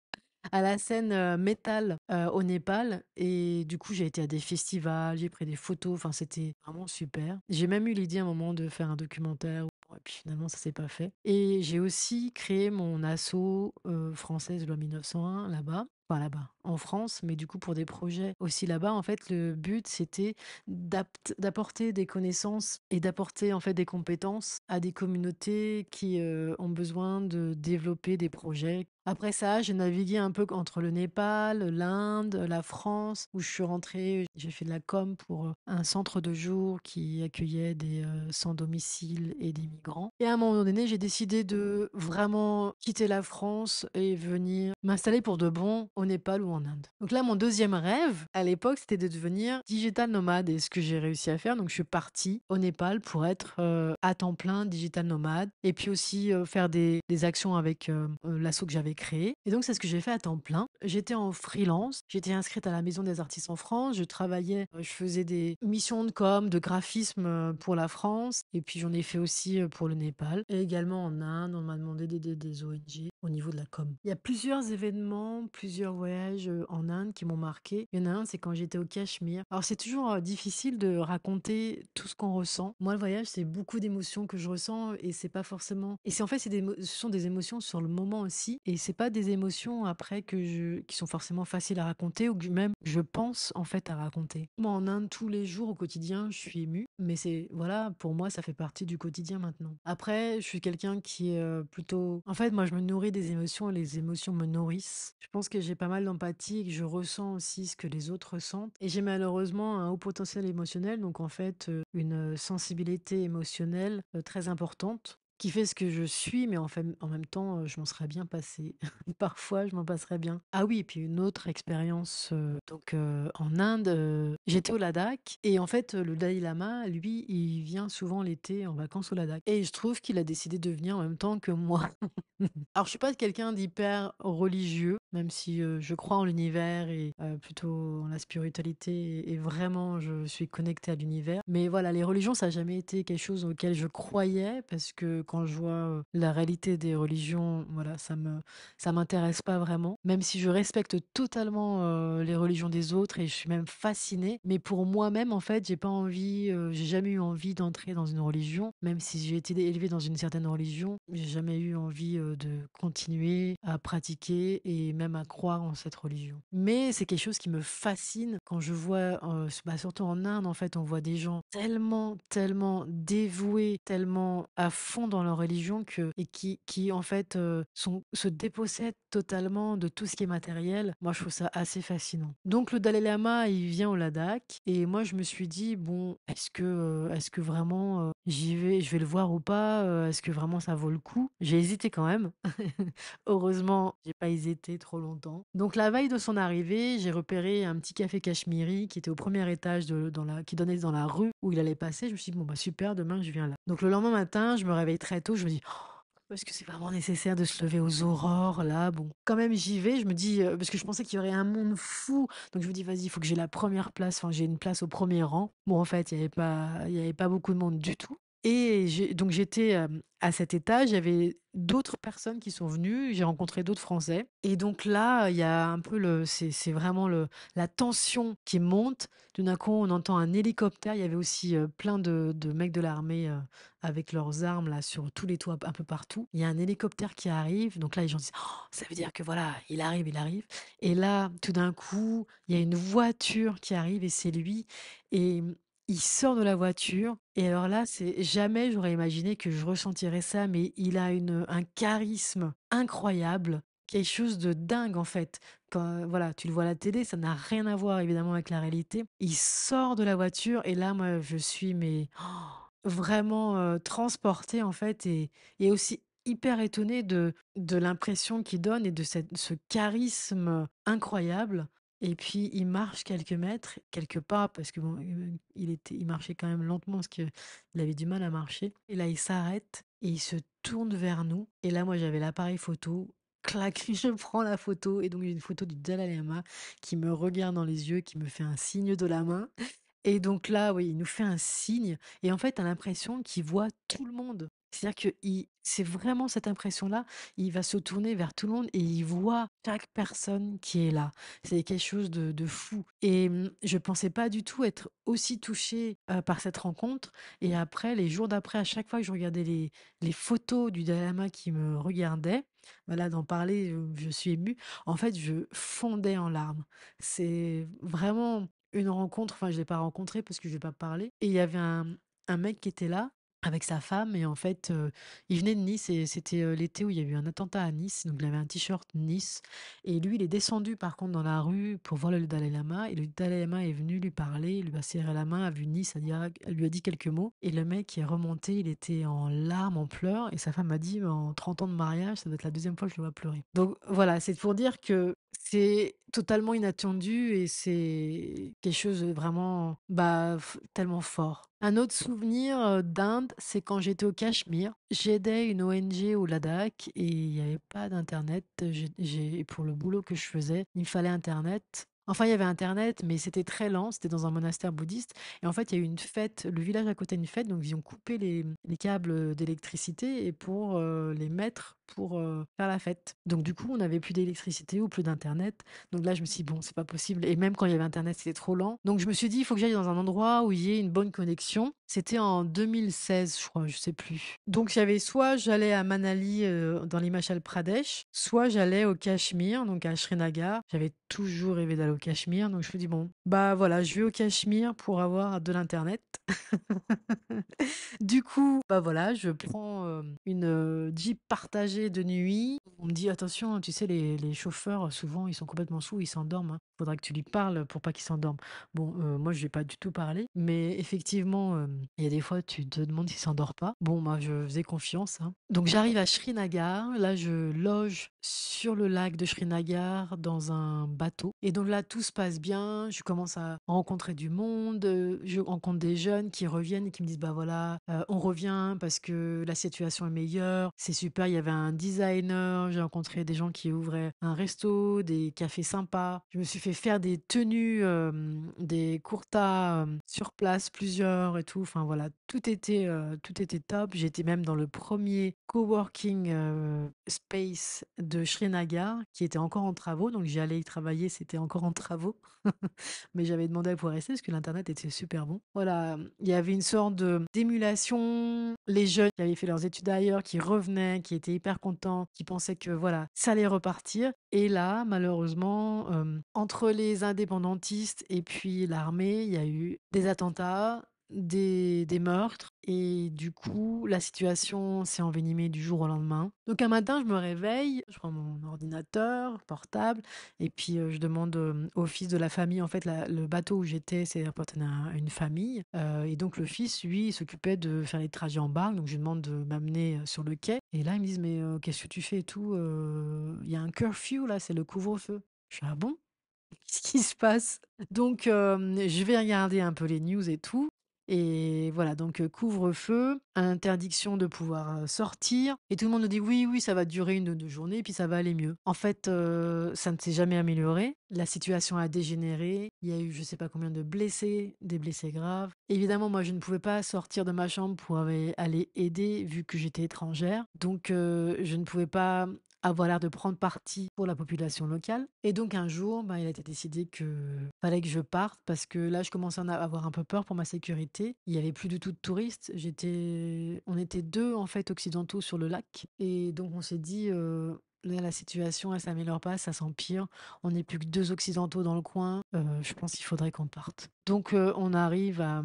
à la scène métal au Népal. Et du coup, j'ai été à des festivals, j'ai pris des photos, enfin, c'était vraiment super. J'ai même eu l'idée à un moment de faire un documentaire et puis finalement, ça s'est pas fait. Et j'ai aussi créé mon asso française loi 1901 là-bas là-bas, en France, mais du coup pour des projets aussi là-bas, en fait, le but c'était d'apporter des connaissances et d'apporter en fait des compétences à des communautés qui euh, ont besoin de développer des projets. Après ça, j'ai navigué un peu entre le Népal, l'Inde, la France, où je suis rentrée. J'ai fait de la com pour euh, un centre de jour qui accueillait des euh, sans domicile et des migrants. Et à un moment donné, j'ai décidé de vraiment quitter la France et venir m'installer pour de bon au Népal ou en Inde. Donc là, mon deuxième rêve, à l'époque, c'était de devenir digital nomade. Et ce que j'ai réussi à faire, donc je suis partie au Népal pour être euh, à temps plein digital nomade. Et puis aussi euh, faire des, actions avec l'asso euh, l'assaut que j'avais créé. Et donc c'est ce que j'ai fait à temps plein. J'étais en freelance. J'étais inscrite à la Maison des artistes en France. Je travaillais, je faisais des missions de com, de graphisme pour la France. Et puis j'en ai fait aussi pour le Népal. Et également en Inde, on m'a demandé d'aider des ONG au niveau de la com. Il y a plusieurs événements, plusieurs voyage voyages en Inde qui m'ont marqué. Il y en a un, c'est quand j'étais au Cachemire. Alors c'est toujours difficile de raconter tout ce qu'on ressent. Moi, le voyage, c'est beaucoup d'émotions que je ressens et c'est pas forcément. Et c'est en fait, c'est ce sont des émotions sur le moment aussi et c'est pas des émotions après que je... qui sont forcément faciles à raconter ou même je pense en fait à raconter. Moi, en Inde, tous les jours au quotidien, je suis émue, mais c'est voilà, pour moi, ça fait partie du quotidien maintenant. Après, je suis quelqu'un qui est plutôt. En fait, moi, je me nourris des émotions et les émotions me nourrissent. Je pense que j'ai pas mal d'empathie je ressens aussi ce que les autres ressentent. Et j'ai malheureusement un haut potentiel émotionnel, donc en fait euh, une sensibilité émotionnelle euh, très importante qui fait ce que je suis, mais en, fait, en même temps, euh, je m'en serais bien passé. [laughs] Parfois, je m'en passerais bien. Ah oui, et puis une autre expérience, euh, donc euh, en Inde, j'étais au Ladakh, et en fait, le Dalai Lama, lui, il vient souvent l'été en vacances au Ladakh. Et je trouve qu'il a décidé de venir en même temps que moi. [laughs] Alors, je suis pas quelqu'un d'hyper religieux, même si je crois en l'univers et plutôt en la spiritualité, et, vraiment, je suis connectée à l'univers. Mais voilà, les religions, ça n'a jamais été quelque chose auquel je croyais, parce que quand je vois la réalité des religions, voilà, ça me ça m'intéresse pas vraiment. Même si je respecte totalement les religions des autres et je suis même fasciné. mais pour moi-même en fait, j'ai pas envie, j'ai jamais eu envie d'entrer dans une religion, même si j'ai été élevée dans une certaine religion, j'ai jamais eu envie de continuer à pratiquer et même à croire en cette religion. Mais c'est quelque chose qui me fascine quand je vois, bah, surtout en Inde en fait, on voit des gens tellement tellement dévoués, tellement à fond dans leur religion que, et qui, qui en fait euh, sont, se dépossèdent totalement de tout ce qui est matériel. Moi, je trouve ça assez fascinant. Donc le Dalai Lama, il vient au Ladakh et moi, je me suis dit bon, est-ce que, euh, est-ce que vraiment euh, j'y vais, je vais le voir ou pas Est-ce que vraiment ça vaut le coup J'ai hésité quand même. [laughs] Heureusement, j'ai pas hésité trop longtemps. Donc la veille de son arrivée, j'ai repéré un petit café Cachemiri qui était au premier étage de, dans la, qui donnait dans la rue où il allait passer. Je me suis dit bon bah super, demain je viens là. Donc le lendemain matin, je me réveille très très tôt, je me dis, «Oh, est-ce que c'est vraiment nécessaire de se lever aux aurores là Bon, quand même j'y vais, je me dis, euh, parce que je pensais qu'il y aurait un monde fou, donc je me dis, vas-y, il faut que j'ai la première place, enfin j'ai une place au premier rang. Bon, en fait, il n'y avait, pas, y avait pas beaucoup de monde du tout. Et donc j'étais, à cet étage, il y avait d'autres personnes qui sont venues, j'ai rencontré d'autres Français et donc là, il y a un peu le c'est vraiment le la tension qui monte. Tout d'un coup, on entend un hélicoptère, il y avait aussi, plein de de mecs de l'armée, avec leurs armes là sur tous les toits un peu partout. Il y a un hélicoptère qui arrive, donc là, les gens disent: «Oh, ça veut dire que voilà, il arrive, il arrive» et là, tout d'un coup, il y a une voiture qui arrive et c'est lui et il sort de la voiture. Et alors là, c'est jamais j'aurais imaginé que je ressentirais ça, mais il a une, un charisme incroyable, quelque chose de dingue en fait. voilà, tu le vois à la télé, ça n'a rien à voir évidemment avec la réalité. Il sort de la voiture et là, moi, je suis mais [gasps] vraiment euh, transportée en fait et, aussi hyper étonnée de, de l'impression qu'il donne et de ce charisme incroyable. Et puis il marche quelques mètres, quelques pas, parce que il était, il marchait quand même lentement parce qu'il avait du mal à marcher. Et là, il s'arrête et il se tourne vers nous. Et là, moi, j'avais l'appareil photo. Clac, [laughs] je prends la photo et donc j'ai une photo du Dalai Lama qui me regarde dans les yeux, qui me fait un signe de la main. Et donc là, oui, il nous fait un signe et en fait, on a l'impression qu'il voit tout le monde. C'est-à-dire que c'est vraiment cette impression-là, il va se tourner vers tout le monde et il voit chaque personne qui est là. C'est quelque chose de, fou. Et mmh, je ne pensais pas du tout être aussi touchée par cette rencontre. Et après, les jours d'après, à chaque fois que je regardais les, les photos du Dalai Lama qui me regardait, voilà, bah, d'en parler, je suis émue. En fait, je fondais en larmes. C'est vraiment une rencontre, enfin je ne l'ai pas rencontré parce que je ne pas parlé Et il y avait un, un mec qui était là avec sa femme et en fait il venait de Nice et c'était l'été où il y a eu un attentat à Nice donc il avait un t-shirt Nice et lui il est descendu par contre dans la rue pour voir le Dalai Lama et le Dalai Lama est venu lui parler lui a serré la main a vu Nice a dit, ah, lui a dit quelques mots et le mec est remonté il était en larmes en pleurs et sa femme a dit en 30 ans de mariage ça doit être la deuxième fois que je le vois pleurer donc voilà c'est pour dire que c'est totalement inattendu et c'est quelque chose de vraiment bah, tellement fort un autre souvenir d'Inde, c'est quand j'étais au Cachemire. J'aidais une ONG au Ladakh et il n'y avait pas d'internet. Pour le boulot que je faisais, il fallait internet. Enfin, il y avait internet, mais c'était très lent. C'était dans un monastère bouddhiste. Et en fait, il y a eu une fête. Le village à côté a une fête, donc ils ont coupé les, câbles d'électricité et pour les mettre pour faire la fête. Donc du coup, on n'avait plus d'électricité ou plus d'internet. Donc là, je me suis dit bon, c'est pas possible. Et même quand il y avait internet, c'était trop lent. Donc je me suis dit, il faut que j'aille dans un endroit où il y ait une bonne connexion. C'était en 2016, je crois, je sais plus. Donc j'avais soit j'allais à Manali dans l'Himachal Pradesh, soit j'allais au Cachemire, donc à Srinagar. J'avais toujours rêvé d'aller au Cachemire, donc je me suis dit bon, bah voilà, je vais au Cachemire pour avoir de l'internet. [laughs] du coup, bah voilà, je prends une Jeep partagée de nuit, on me dit attention, tu sais, les, les chauffeurs, souvent, ils sont complètement sous, ils s'endorment. Hein faudra que tu lui parles pour pas qu'il s'endorme. Bon, euh, moi, je lui pas du tout parlé, mais effectivement, euh, il y a des fois, tu te demandes s'il s'endort pas. Bon, moi, bah, je faisais confiance. Hein. Donc, j'arrive à Srinagar. Là, je loge sur le lac de Srinagar dans un bateau. Et donc là, tout se passe bien. Je commence à rencontrer du monde. Euh, je rencontre des jeunes qui reviennent et qui me disent, bah voilà, on revient parce que la situation est meilleure. C'est super. Il y avait un designer. J'ai rencontré des gens qui ouvraient un resto, des cafés sympas. Je me suis fait faire des tenues, des courtas sur place, plusieurs et tout. Enfin voilà, tout était, tout était top. J'étais même dans le premier coworking space de Srinagar qui était encore en travaux. Donc j'allais y travailler, c'était encore en travaux. [laughs] Mais j'avais demandé à pouvoir rester parce que l'internet était super bon. Voilà, il y avait une sorte de d'émulation. Les jeunes qui avaient fait leurs études ailleurs, qui revenaient, qui étaient hyper contents, qui pensaient que voilà, ça allait repartir. Et là, malheureusement, entre les indépendantistes et puis l'armée, il y a eu des attentats, des, meurtres. Et du coup, la situation s'est envenimée du jour au lendemain. Donc un matin, je me réveille, je prends mon ordinateur portable et puis euh, je demande euh, au fils de la famille, en fait, le bateau où j'étais, c'est appartenait à une famille. Euh, et donc le fils, lui, s'occupait de faire les trajets en barque. Donc je lui demande de m'amener sur le quai. Et là, ils me disent, mais qu'est-ce que tu fais et tout Il y a un curfew, là, c'est le couvre-feu. Je suis ah bon Qu'est-ce qui se passe? Donc, je vais regarder un peu les news et tout et voilà donc, couvre-feu, interdiction de pouvoir, sortir et tout le monde nous dit: «Oui, oui, ça va durer une ou deux journées puis ça va aller mieux». En fait, ça ne s'est jamais amélioré. La situation a dégénéré. Il y a eu je ne sais pas combien de blessés, des blessés graves. Évidemment, moi, je ne pouvais pas sortir de ma chambre pour aller aider vu que j'étais étrangère donc, je ne pouvais pas avoir l'air de prendre parti pour la population locale. Et donc un jour, bah, il a été décidé que fallait que je parte parce que là, je commençais à avoir un peu peur pour ma sécurité. Il y avait plus du tout de touristes. J'étais, on était deux en fait occidentaux sur le lac, et donc on s'est dit. Euh, là, la situation, elle s'améliore pas, ça s'empire. On n'est plus que deux Occidentaux dans le coin. Euh, je pense qu'il faudrait qu'on parte. Donc, euh, on arrive à,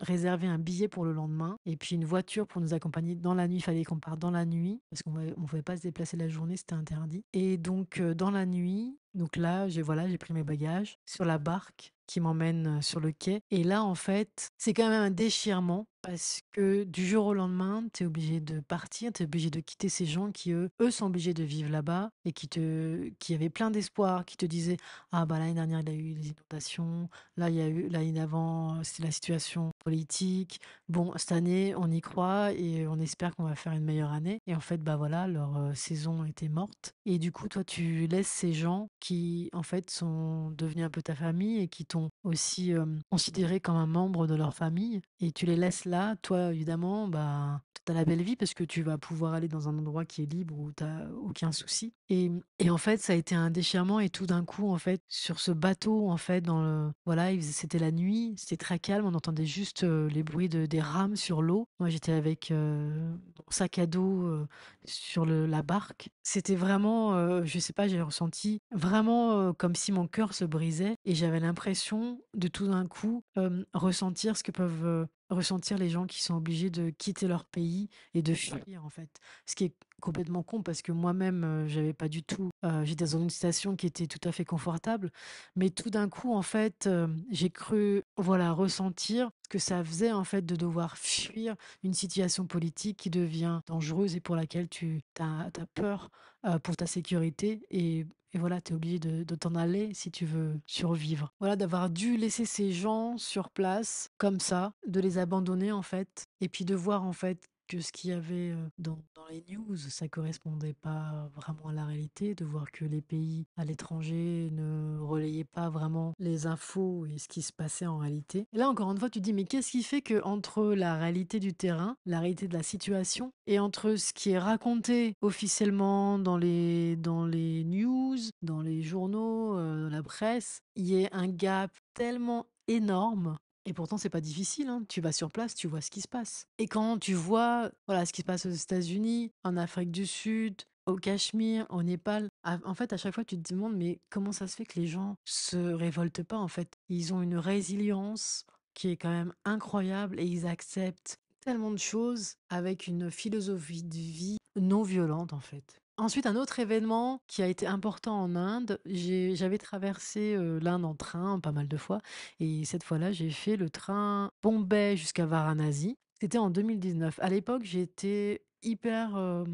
réserver un billet pour le lendemain et puis une voiture pour nous accompagner dans la nuit. Il fallait qu'on parte dans la nuit parce qu'on ne pouvait pas se déplacer la journée, c'était interdit. Et donc, euh, dans la nuit, donc là, j'ai voilà, j'ai pris mes bagages sur la barque qui m'emmène sur le quai. Et là, en fait, c'est quand même un déchirement parce que du jour au lendemain, tu es obligé de partir, tu es obligé de quitter ces gens qui, eux, eux sont obligés de vivre là-bas et qui, te, qui avaient plein d'espoir, qui te disaient Ah, bah l'année dernière, il y a eu les inondations, là, il y a eu, l'année d'avant, c'était la situation politique. Bon, cette année, on y croit et on espère qu'on va faire une meilleure année. Et en fait, bah voilà, leur saison était morte. Et du coup, toi, tu laisses ces gens qui en fait sont devenus un peu ta famille et qui t'ont aussi considéré comme un membre de leur famille et tu les laisses là, toi évidemment, bah tu as la belle vie parce que tu vas pouvoir aller dans un endroit qui est libre où tu aucun souci. Et, mmh, et, en fait, ça a été un déchirement et tout d'un coup en fait sur ce bateau en fait dans voilà, c'était la nuit, c'était très calme, on entendait juste les bruits de, des rames sur l'eau. Moi, j'étais avec mon sac à dos sur le, la barque. C'était vraiment je sais pas, j'ai ressenti vraiment vraiment comme si mon cœur se brisait et j'avais l'impression de tout d'un coup ressentir ce que peuvent ressentir les gens qui sont obligés de quitter leur pays et de fuir en fait. Ce qui est complètement con parce que moi-même j'avais pas du tout, j'étais dans une station qui était tout à fait confortable, mais tout d'un coup en fait j'ai cru voilà ressentir que ça faisait en fait de devoir fuir une situation politique qui devient dangereuse et pour laquelle tu as, peur euh, pour ta sécurité et voilà, tu es obligé de, de t'en aller si tu veux survivre. Voilà, d'avoir dû laisser ces gens sur place comme ça, de les abandonner en fait, et puis de voir en fait que ce qu'il y avait dans, les news, ça correspondait pas vraiment à la réalité, de voir que les pays à l'étranger ne relayaient pas vraiment les infos et ce qui se passait en réalité. là encore une fois, tu dis mais qu'est-ce qui fait que entre la réalité du terrain, la réalité de la situation et entre ce qui est raconté officiellement dans les dans les news, dans les journaux, dans la presse, il y ait un gap tellement énorme et pourtant, c'est pas difficile. Hein. Tu vas sur place, tu vois ce qui se passe. Et quand tu vois voilà, ce qui se passe aux États-Unis, en Afrique du Sud, au Cachemire, au Népal, en fait, à chaque fois, tu te demandes, mais comment ça se fait que les gens se révoltent pas, en fait Ils ont une résilience qui est quand même incroyable et ils acceptent tellement de choses avec une philosophie de vie non violente, en fait. Ensuite, un autre événement qui a été important en Inde, j'avais traversé, l'Inde en train pas mal de fois et cette fois-là, j'ai fait le train Bombay jusqu'à Varanasi. C'était en 2019. À l'époque, j'étais hyper,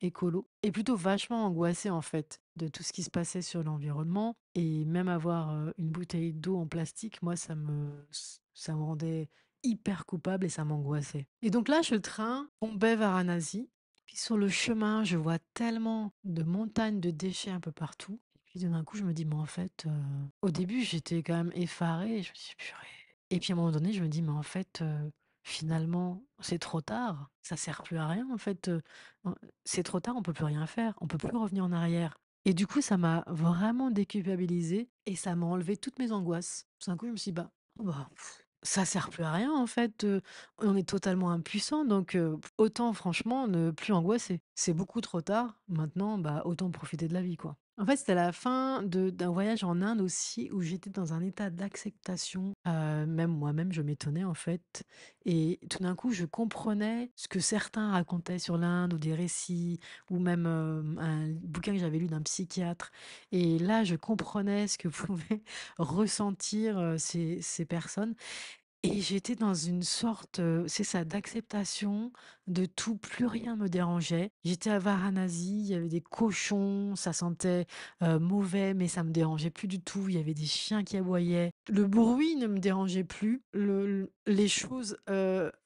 écolo et plutôt vachement angoissée, en fait, de tout ce qui se passait sur l'environnement et même avoir, une bouteille d'eau en plastique, moi, ça me ça me rendait hyper coupable et ça m'angoissait et donc là, je train Bombay-Varanasi puis sur le chemin, je vois tellement de montagnes de déchets un peu partout. Et puis d'un coup, je me dis, mais en fait, euh, au début, j'étais quand même effarée. Je me suis purée. Et puis à un moment donné, je me dis, mais en fait, euh, finalement, c'est trop tard. Ça sert plus à rien. En fait, euh, c'est trop tard. On peut plus rien faire. On peut plus revenir en arrière. Et du coup, ça m'a vraiment déculpabilisée et ça m'a enlevé toutes mes angoisses. Tout d'un coup, je me suis dit, bah, ça sert plus à rien en fait. on est totalement impuissant, donc autant franchement ne plus angoisser. C'est beaucoup trop tard. Maintenant, bah autant profiter de la vie quoi. En fait, c'était à la fin d'un voyage en Inde aussi où j'étais dans un état d'acceptation. Euh, même moi-même, je m'étonnais en fait. Et tout d'un coup, je comprenais ce que certains racontaient sur l'Inde ou des récits ou même euh, un bouquin que j'avais lu d'un psychiatre. Et là, je comprenais ce que [laughs] pouvaient ressentir euh, ces personnes. Et j'étais dans une sorte, c'est ça, d'acceptation de tout, plus rien me dérangeait. J'étais à Varanasi, il y avait des cochons, ça sentait mauvais, mais ça me dérangeait plus du tout. Il y avait des chiens qui aboyaient. Le bruit ne me dérangeait plus. les choses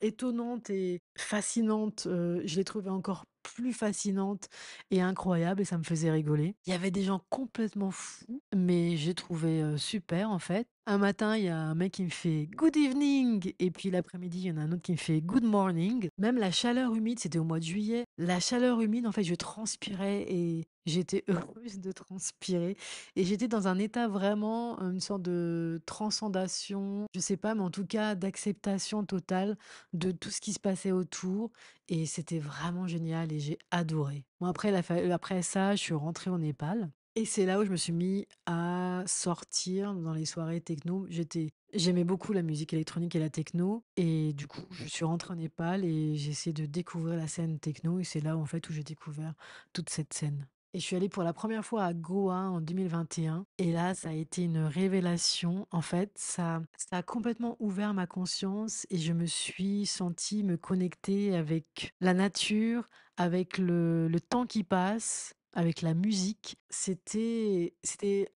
étonnantes et fascinantes, je les trouvais encore plus fascinante et incroyable et ça me faisait rigoler. Il y avait des gens complètement fous, mais j'ai trouvé super en fait. Un matin, il y a un mec qui me fait good evening et puis l'après-midi, il y en a un autre qui me fait good morning. Même la chaleur humide, c'était au mois de juillet. La chaleur humide, en fait, je transpirais et J'étais heureuse de transpirer et j'étais dans un état vraiment, une sorte de transcendation, je sais pas, mais en tout cas d'acceptation totale de tout ce qui se passait autour. Et c'était vraiment génial et j'ai adoré. Bon, après, après ça, je suis rentrée au Népal. Et c'est là où je me suis mis à sortir dans les soirées techno. J'étais, j'aimais beaucoup la musique électronique et la techno. Et du coup, je suis rentrée au Népal et j'ai essayé de découvrir la scène techno. Et c'est là, en fait, où j'ai découvert toute cette scène. Et je suis allée pour la première fois à Goa en 2021. Et là, ça a été une révélation. En fait, ça, a complètement ouvert ma conscience et je me suis sentie me connecter avec la nature, avec le, temps qui passe, avec la musique. c'était,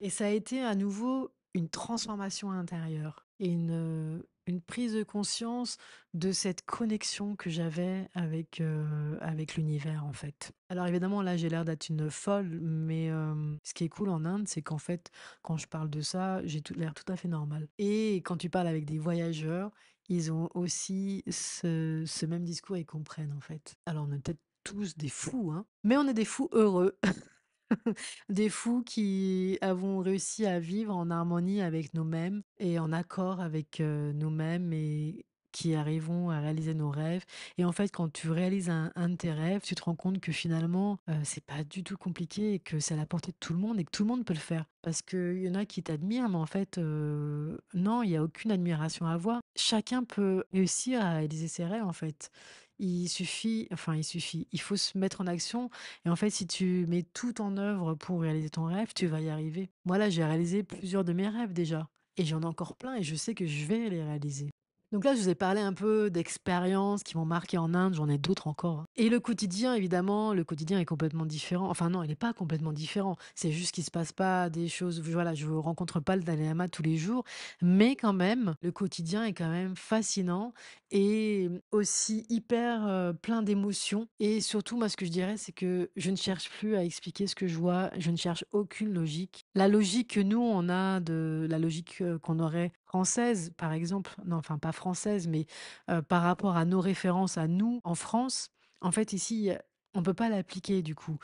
et ça a été à nouveau une transformation intérieure une, une prise de conscience de cette connexion que j'avais avec, euh, avec l'univers en fait. Alors évidemment là j'ai l'air d'être une folle, mais euh, ce qui est cool en Inde c'est qu'en fait quand je parle de ça j'ai tout, l'air tout à fait normal. Et quand tu parles avec des voyageurs, ils ont aussi ce, même discours et comprennent en fait. Alors on est peut-être tous des fous, hein, mais on est des fous heureux. [laughs] [laughs] des fous qui avons réussi à vivre en harmonie avec nous-mêmes et en accord avec nous-mêmes et qui arrivons à réaliser nos rêves. Et en fait, quand tu réalises un, de tes rêves, tu te rends compte que finalement, c'est pas du tout compliqué et que c'est à la portée de tout le monde et que tout le monde peut le faire. Parce qu'il y en a qui t'admirent, mais en fait, non, il n'y a aucune admiration à avoir. Chacun peut réussir à réaliser ses rêves, en fait il suffit, enfin il suffit, il faut se mettre en action. Et en fait, si tu mets tout en œuvre pour réaliser ton rêve, tu vas y arriver. Moi là, j'ai réalisé plusieurs de mes rêves déjà. Et j'en ai encore plein et je sais que je vais les réaliser. Donc là, je vous ai parlé un peu d'expériences qui m'ont marqué en Inde, j'en ai d'autres encore. Et le quotidien, évidemment, le quotidien est complètement différent. Enfin non, il n'est pas complètement différent. C'est juste qu'il se passe pas des choses. Voilà, je rencontre pas le Dalai Lama tous les jours, mais quand même, le quotidien est quand même fascinant et aussi hyper euh, plein d'émotions. Et surtout, moi, ce que je dirais, c'est que je ne cherche plus à expliquer ce que je vois. Je ne cherche aucune logique. La logique que nous on a de la logique euh, qu'on aurait française, par exemple, non, enfin pas française, mais par rapport à nos références à nous en France, en fait, ici, on ne peut pas l'appliquer du coup.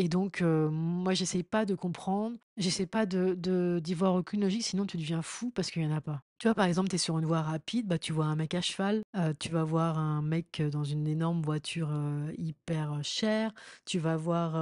Et donc, euh, moi, j'essaye pas de comprendre, j'essaie pas de, d'y voir aucune logique, sinon tu deviens fou parce qu'il y en a pas. Tu vois, par exemple, tu es sur une voie rapide, bah, tu vois un mec à cheval, euh, tu vas voir un mec euh, dans une énorme voiture hyper chère, tu vas voir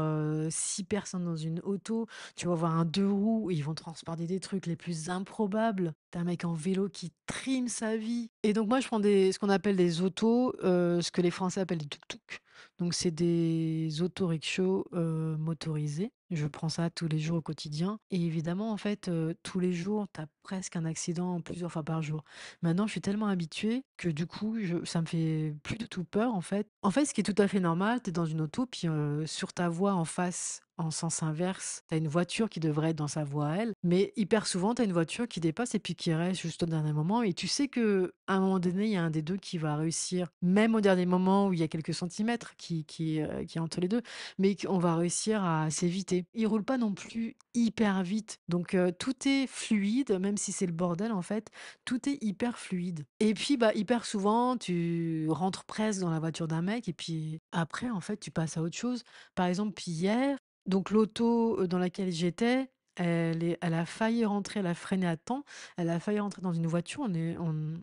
six personnes dans une auto, tu vas voir un deux roues, ils vont transporter des trucs les plus improbables. Tu as un mec en vélo qui trime sa vie. Et donc, moi, je prends des, ce qu'on appelle des autos, ce que les Français appellent des tuk-tuk. Donc, c'est des autorickshaws euh, motorisés je prends ça tous les jours au quotidien. Et évidemment, en fait, tous les jours, tu as presque un accident plusieurs fois par jour. Maintenant, je suis tellement habituée que du coup, ça me fait plus de tout peur, en fait. En fait, ce qui est tout à fait normal, tu es dans une auto, puis sur ta voie en face, en sens inverse, tu as une voiture qui devrait être dans sa voie elle. Mais hyper souvent, tu as une voiture qui dépasse et puis qui reste juste au dernier moment. Et tu sais que à un moment donné, il y a un des deux qui va réussir, même au dernier moment où il y a quelques centimètres qui, qui, qui est entre les deux, mais qu'on va réussir à s'éviter il Il roule pas non plus hyper vite. Donc tout est fluide, même si c'est le bordel en fait, tout est hyper fluide. Et puis bah hyper souvent, tu rentres presque dans la voiture d'un mec et puis après en fait, tu passes à autre chose. Par exemple, hier, donc l'auto dans laquelle j'étais, elle, a failli rentrer, elle a freiné à temps, elle a failli rentrer dans une voiture, on est,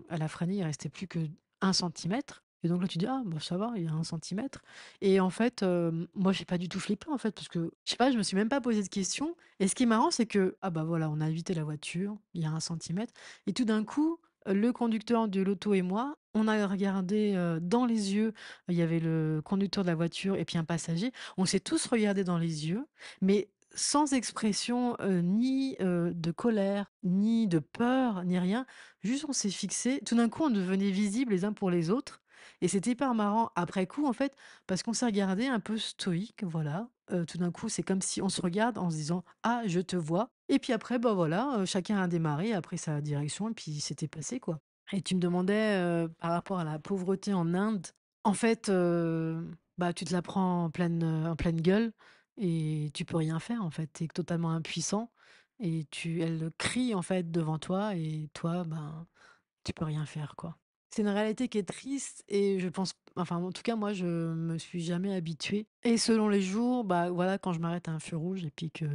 elle a freiné, il restait plus que 1 centimètre. Et donc là, tu dis, ah, bah, ça va, il y a un centimètre. Et en fait, moi, euh, moi, j'ai pas du tout flippé, en fait, parce que, je sais pas, je me suis même pas posé de questions. Et ce qui est marrant, c'est que, ah, bah voilà, on a évité la voiture, il y a un centimètre. Et tout d'un coup, euh, le conducteur de l'auto et moi, on a regardé euh, dans les yeux, il y avait le conducteur de la voiture et puis un passager. On s'est tous regardés dans les yeux, mais sans expression ni de colère, ni de peur, ni rien. Juste on s'est fixé. Tout d'un coup, on devenait visibles les uns pour les autres. Et c'était hyper marrant après coup, en fait, parce qu'on s'est regardé un peu stoïque, voilà. Euh, tout d'un coup, c'est comme si on se regarde en se disant Ah, je te vois. Et puis après, bah voilà, euh, chacun a démarré, après sa direction, et puis c'était passé, quoi. Et tu me demandais euh, par rapport à la pauvreté en Inde. En fait, bah tu te la prends en pleine, en pleine gueule et tu peux rien faire, en fait. Tu es totalement impuissant et tu, elle crie, en fait, devant toi, et toi, ben, tu peux rien faire, quoi. C'est une réalité qui est triste et je pense, enfin en tout cas moi je me suis jamais habituée. Et selon les jours, bah voilà quand je m'arrête à un feu rouge et puis que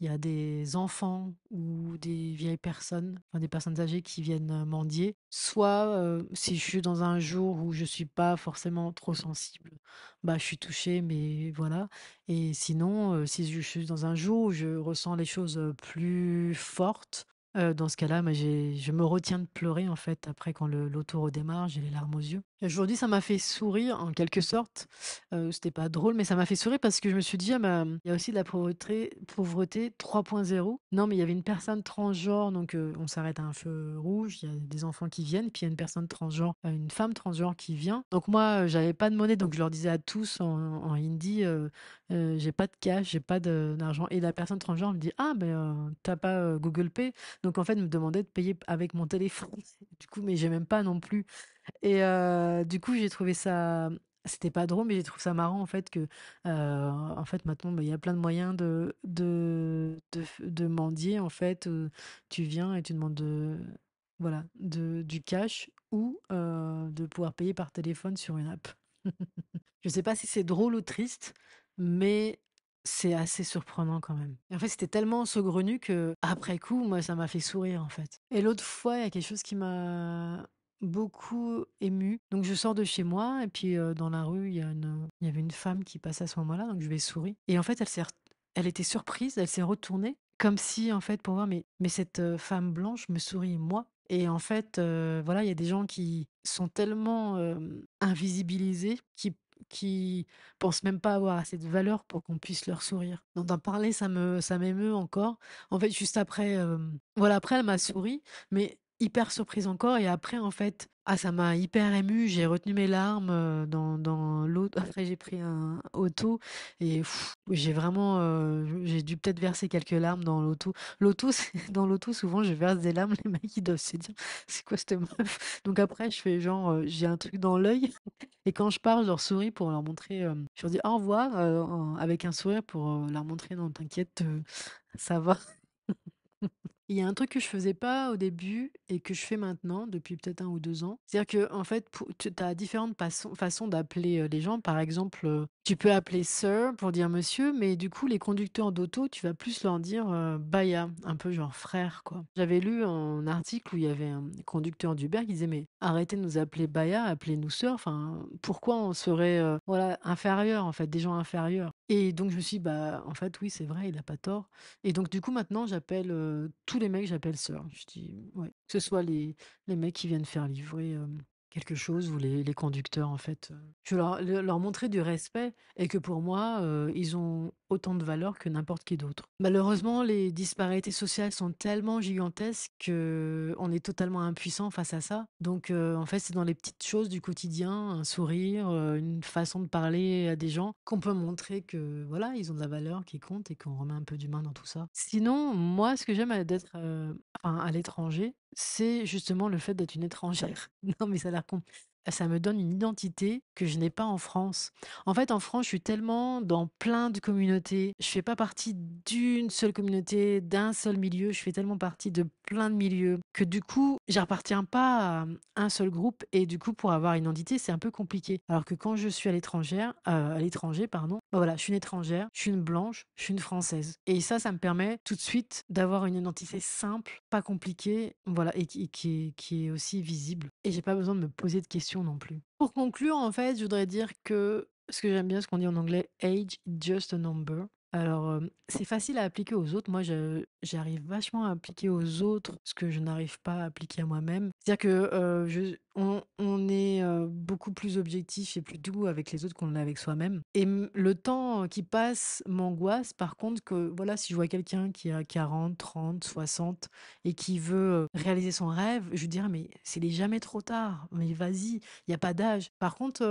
il y a des enfants ou des vieilles personnes, enfin des personnes âgées qui viennent euh, mendier, soit euh, si je suis dans un jour où je suis pas forcément trop sensible, bah je suis touchée mais voilà. Et sinon euh, si je suis dans un jour où je ressens les choses plus fortes, dans ce cas-là, je me retiens de pleurer, en fait, après quand le l'auto redémarre, j'ai les larmes aux yeux. Aujourd'hui, ça m'a fait sourire en quelque sorte. Euh, c'était pas drôle, mais ça m'a fait sourire parce que je me suis dit, «Ah, il y a aussi de la pauvreté, pauvreté 3.0. Non, mais il y avait une personne transgenre, donc on s'arrête à un feu rouge, il y a des enfants qui viennent, puis il y a une personne transgenre, euh, une femme transgenre qui vient. Donc moi, j'avais pas de monnaie, donc je leur disais à tous en, en hindi, «Euh, j'ai pas de cash, j'ai pas d'argent. Et la personne transgenre me dit, ah, mais t'as pas Google Pay. Donc en fait, elle me demandait de payer avec mon téléphone. [laughs] Du coup, mais j'ai même pas non plus et du coup, j'ai trouvé ça. C'était pas drôle, mais j'ai trouvé ça marrant en fait que, en fait, maintenant, bah, il y a plein de moyens de, de, de, mendier. En fait, tu viens et tu demandes de, voilà, de, du cash ou de pouvoir payer par téléphone sur une app. [laughs] Je sais pas si c'est drôle ou triste, mais c'est assez surprenant quand même. en fait, c'était tellement saugrenu que après coup, moi, ça m'a fait sourire en fait. Et l'autre fois, il y a quelque chose qui m'a beaucoup ému Donc je sors de chez moi et puis dans la rue, il y, a une, il y avait une femme qui passe à ce moment-là, donc je lui sourire Et en fait, elle, s'est, elle était surprise, elle s'est retournée, comme si en fait pour voir, mais, mais cette femme blanche me sourit moi. Et en fait, voilà, il y a des gens qui sont tellement invisibilisés, qui qui pensent même pas avoir assez de valeur pour qu'on puisse leur sourire. Donc d'en parler, ça me ça m'émeut encore. En fait, juste après, voilà, après elle m'a souri, mais hyper surprise encore. Et après, en fait, ah, ça m'a hyper ému. J'ai retenu mes larmes euh, dans, dans l'autre. Après, j'ai pris un auto et j'ai vraiment, euh, j'ai dû peut-être verser quelques larmes dans l'auto. L'auto, [laughs] dans l'auto, souvent, je verse des larmes. [laughs] Les mecs, ils doivent se dire, c'est quoi cette meuf? Donc après, je fais genre, euh, j'ai un truc dans l'œil. [laughs] Et quand je parle, je leur souris pour leur montrer, je leur dis au revoir avec un sourire pour leur montrer, non, t'inquiète, ça va. Il y a un truc que je faisais pas au début et que je fais maintenant depuis peut-être un ou deux ans. C'est-à-dire que en fait, tu as différentes façons, d'appeler les gens. Par exemple, tu peux appeler sir pour dire monsieur, mais du coup, les conducteurs d'auto, tu vas plus leur dire baya, un peu genre frère, quoi. J'avais lu un article où il y avait un conducteur d'Uber qui disait mais arrêtez de nous appeler baya, appelez-nous sir. Enfin, pourquoi on serait voilà inférieur en fait, des gens inférieurs. Et donc je me suis dit, bah en fait oui c'est vrai il a pas tort et donc du coup maintenant j'appelle tous les mecs j'appelle sœur je dis ouais que ce soit les les mecs qui viennent faire livrer quelque chose où les, conducteurs, en fait, je euh, leur, leur montrer du respect et que pour moi, euh, ils ont autant de valeur que n'importe qui d'autre. Malheureusement, les disparités sociales sont tellement gigantesques qu'on est totalement impuissant face à ça. Donc, euh, en fait, c'est dans les petites choses du quotidien, un sourire, une façon de parler à des gens, qu'on peut montrer que, voilà, ils ont de la valeur qui compte et qu'on remet un peu d'humain dans tout ça. Sinon, moi, ce que j'aime d'être à l'étranger, c'est justement le fait d'être une étrangère. [laughs] Non, mais ça a l'air ça me donne une identité que je n'ai pas en France. En fait, en France, je suis tellement dans plein de communautés. Je ne fais pas partie d'une seule communauté, d'un seul milieu. Je fais tellement partie de plein de milieux que du coup, repartiens pas à un seul groupe et du coup, pour avoir une identité, c'est un peu compliqué. Alors que quand je suis à l'étranger, euh, à l'étranger, pardon, bah voilà, je suis une étrangère, je suis une blanche, je suis une française. Et ça, ça me permet tout de suite d'avoir une identité simple, pas compliquée, voilà, et qui, est, qui est aussi visible. Et j'ai pas besoin de me poser de questions non plus. Pour conclure, en fait, je voudrais dire que ce que j'aime bien, ce qu'on dit en anglais, age is just a number. Alors, euh, c'est facile à appliquer aux autres. Moi, je- j'arrive vachement à appliquer aux autres ce que je n'arrive pas à appliquer à moi-même. C'est-à-dire que euh, on, est euh, beaucoup plus objectif et plus doux avec les autres qu'on l'est avec soi-même. Et le temps qui passe m'angoisse. Par contre, que voilà, si je vois quelqu'un qui a 40, 30, 60 et qui veut réaliser son rêve, je lui dirais, mais c'est n'est jamais trop tard. Mais vas-y, il n'y a pas d'âge. Par contre,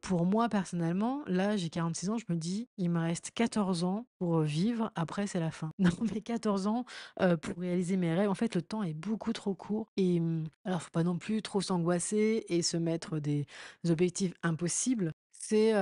pour moi, personnellement, là, j'ai 46 ans, je me dis, il me reste 14 ans pour vivre, après c'est la fin. [laughs] Non, mais 14 ans pour réaliser mes rêves, en fait, le temps est beaucoup trop court. Et mmh, alors, faut pas non plus trop s'angoisser et se mettre des objectifs impossibles. C'est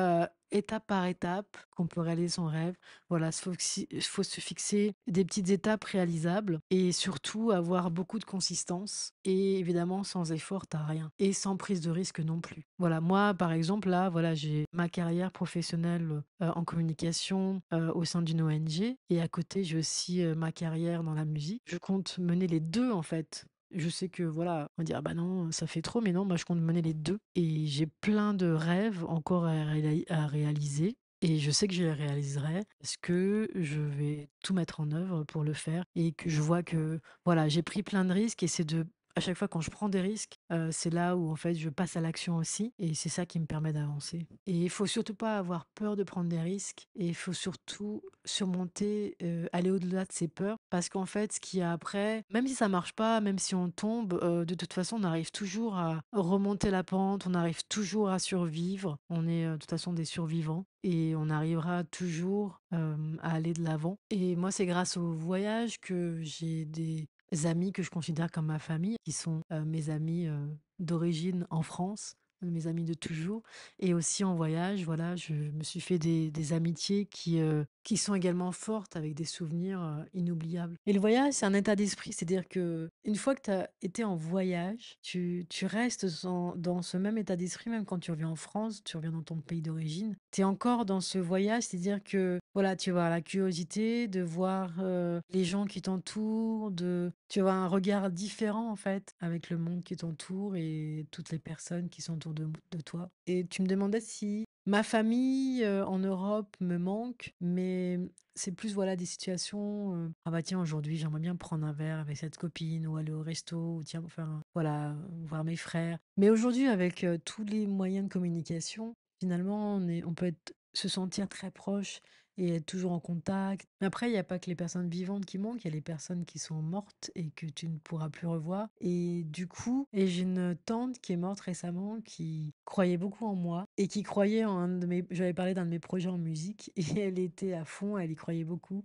étape par étape qu'on peut réaliser son rêve. Voilà, il faut, se fixer des petites étapes réalisables et surtout avoir beaucoup de consistance. Et évidemment, sans effort, t'as rien. Et sans prise de risque non plus. Voilà, moi, par exemple, là, voilà, j'ai ma carrière professionnelle en communication au sein d'une ONG. Et à côté, j'ai aussi ma carrière dans la musique. Je compte mener les deux, en fait, je sais que voilà, on va dire ah bah non, ça fait trop, mais non, moi je compte mener les deux. Et j'ai plein de rêves encore à, à réaliser. Et je sais que je les réaliserai parce que je vais tout mettre en œuvre pour le faire et que je vois que voilà, j'ai pris plein de risques et c'est de à chaque fois quand je prends des risques, euh, c'est là où en fait je passe à l'action aussi et c'est ça qui me permet d'avancer. Et il faut surtout pas avoir peur de prendre des risques et il faut surtout surmonter, euh, aller au-delà de ses peurs parce qu'en fait ce qu'il y a après, même si ça marche pas, même si on tombe, euh, de toute façon on arrive toujours à remonter la pente, on arrive toujours à survivre, on est de toute façon des survivants et on arrivera toujours à aller de l'avant. Et moi, c'est grâce au voyage que j'ai des amis que je considère comme ma famille, qui sont euh, mes amis euh, d'origine en France, mes amis de toujours. Et aussi en voyage, voilà, je me suis fait des, amitiés qui, euh, qui sont également fortes avec des souvenirs euh, inoubliables. Et le voyage, c'est un état d'esprit. C'est-à-dire que une fois que tu as été en voyage, tu, restes dans ce même état d'esprit, même quand tu reviens en France, tu reviens dans ton pays d'origine. Tu es encore dans ce voyage, c'est-à-dire que voilà, tu vois la curiosité de voir euh, les gens qui t'entourent, de tu as un regard différent en fait avec le monde qui t'entoure et toutes les personnes qui sont de, toi. Et tu me demandais si ma famille en Europe me manque, mais c'est plus voilà des situations. ah bah tiens, aujourd'hui j'aimerais bien prendre un verre avec cette copine ou aller au resto ou tiens faire voilà voir mes frères. Mais aujourd'hui avec tous les moyens de communication, finalement on, est, on peut se sentir très proche et être toujours en contact. Après, il n'y a pas que les personnes vivantes qui manquent, il y a les personnes qui sont mortes et que tu ne pourras plus revoir. Et du coup, j'ai une tante qui est morte récemment qui croyait beaucoup en moi et qui croyait en un de mes. J'avais parlé d'un de mes projets en musique [laughs] et elle était à fond, elle y croyait beaucoup.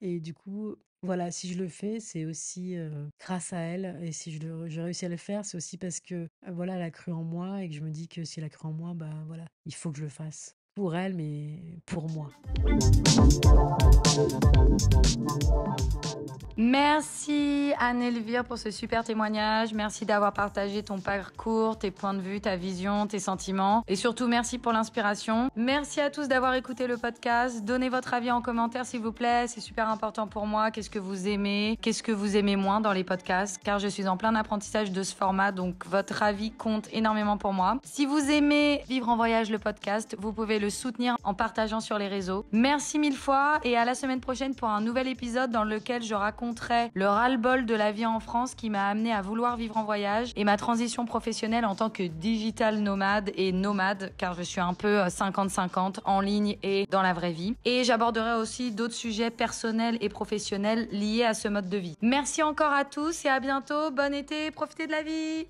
Et du coup, voilà, si je le fais, c'est aussi euh, grâce à elle. Et si je, réussis à le faire, c'est aussi parce que euh, voilà, elle a cru en moi et que je me dis que si elle a cru en moi, bah voilà, il faut que je le fasse pour elle, mais pour moi. Merci Anne-Elvire pour ce super témoignage. Merci d'avoir partagé ton parcours, tes points de vue, ta vision, tes sentiments. Et surtout, merci pour l'inspiration. Merci à tous d'avoir écouté le podcast. Donnez votre avis en commentaire, s'il vous plaît. C'est super important pour moi. Qu'est-ce que vous aimez Qu'est-ce que vous aimez moins dans les podcasts Car je suis en plein apprentissage de ce format, donc votre avis compte énormément pour moi. Si vous aimez Vivre en voyage le podcast, vous pouvez le soutenir en partageant sur les réseaux. Merci mille fois et à la semaine prochaine pour un nouvel épisode dans lequel je raconterai le ras-le-bol de la vie en France qui m'a amené à vouloir vivre en voyage et ma transition professionnelle en tant que digital nomade et nomade car je suis un peu 50-50 euh, en ligne et dans la vraie vie. Et j'aborderai aussi d'autres sujets personnels et professionnels liés à ce mode de vie. Merci encore à tous et à bientôt. Bon été, profitez de la vie.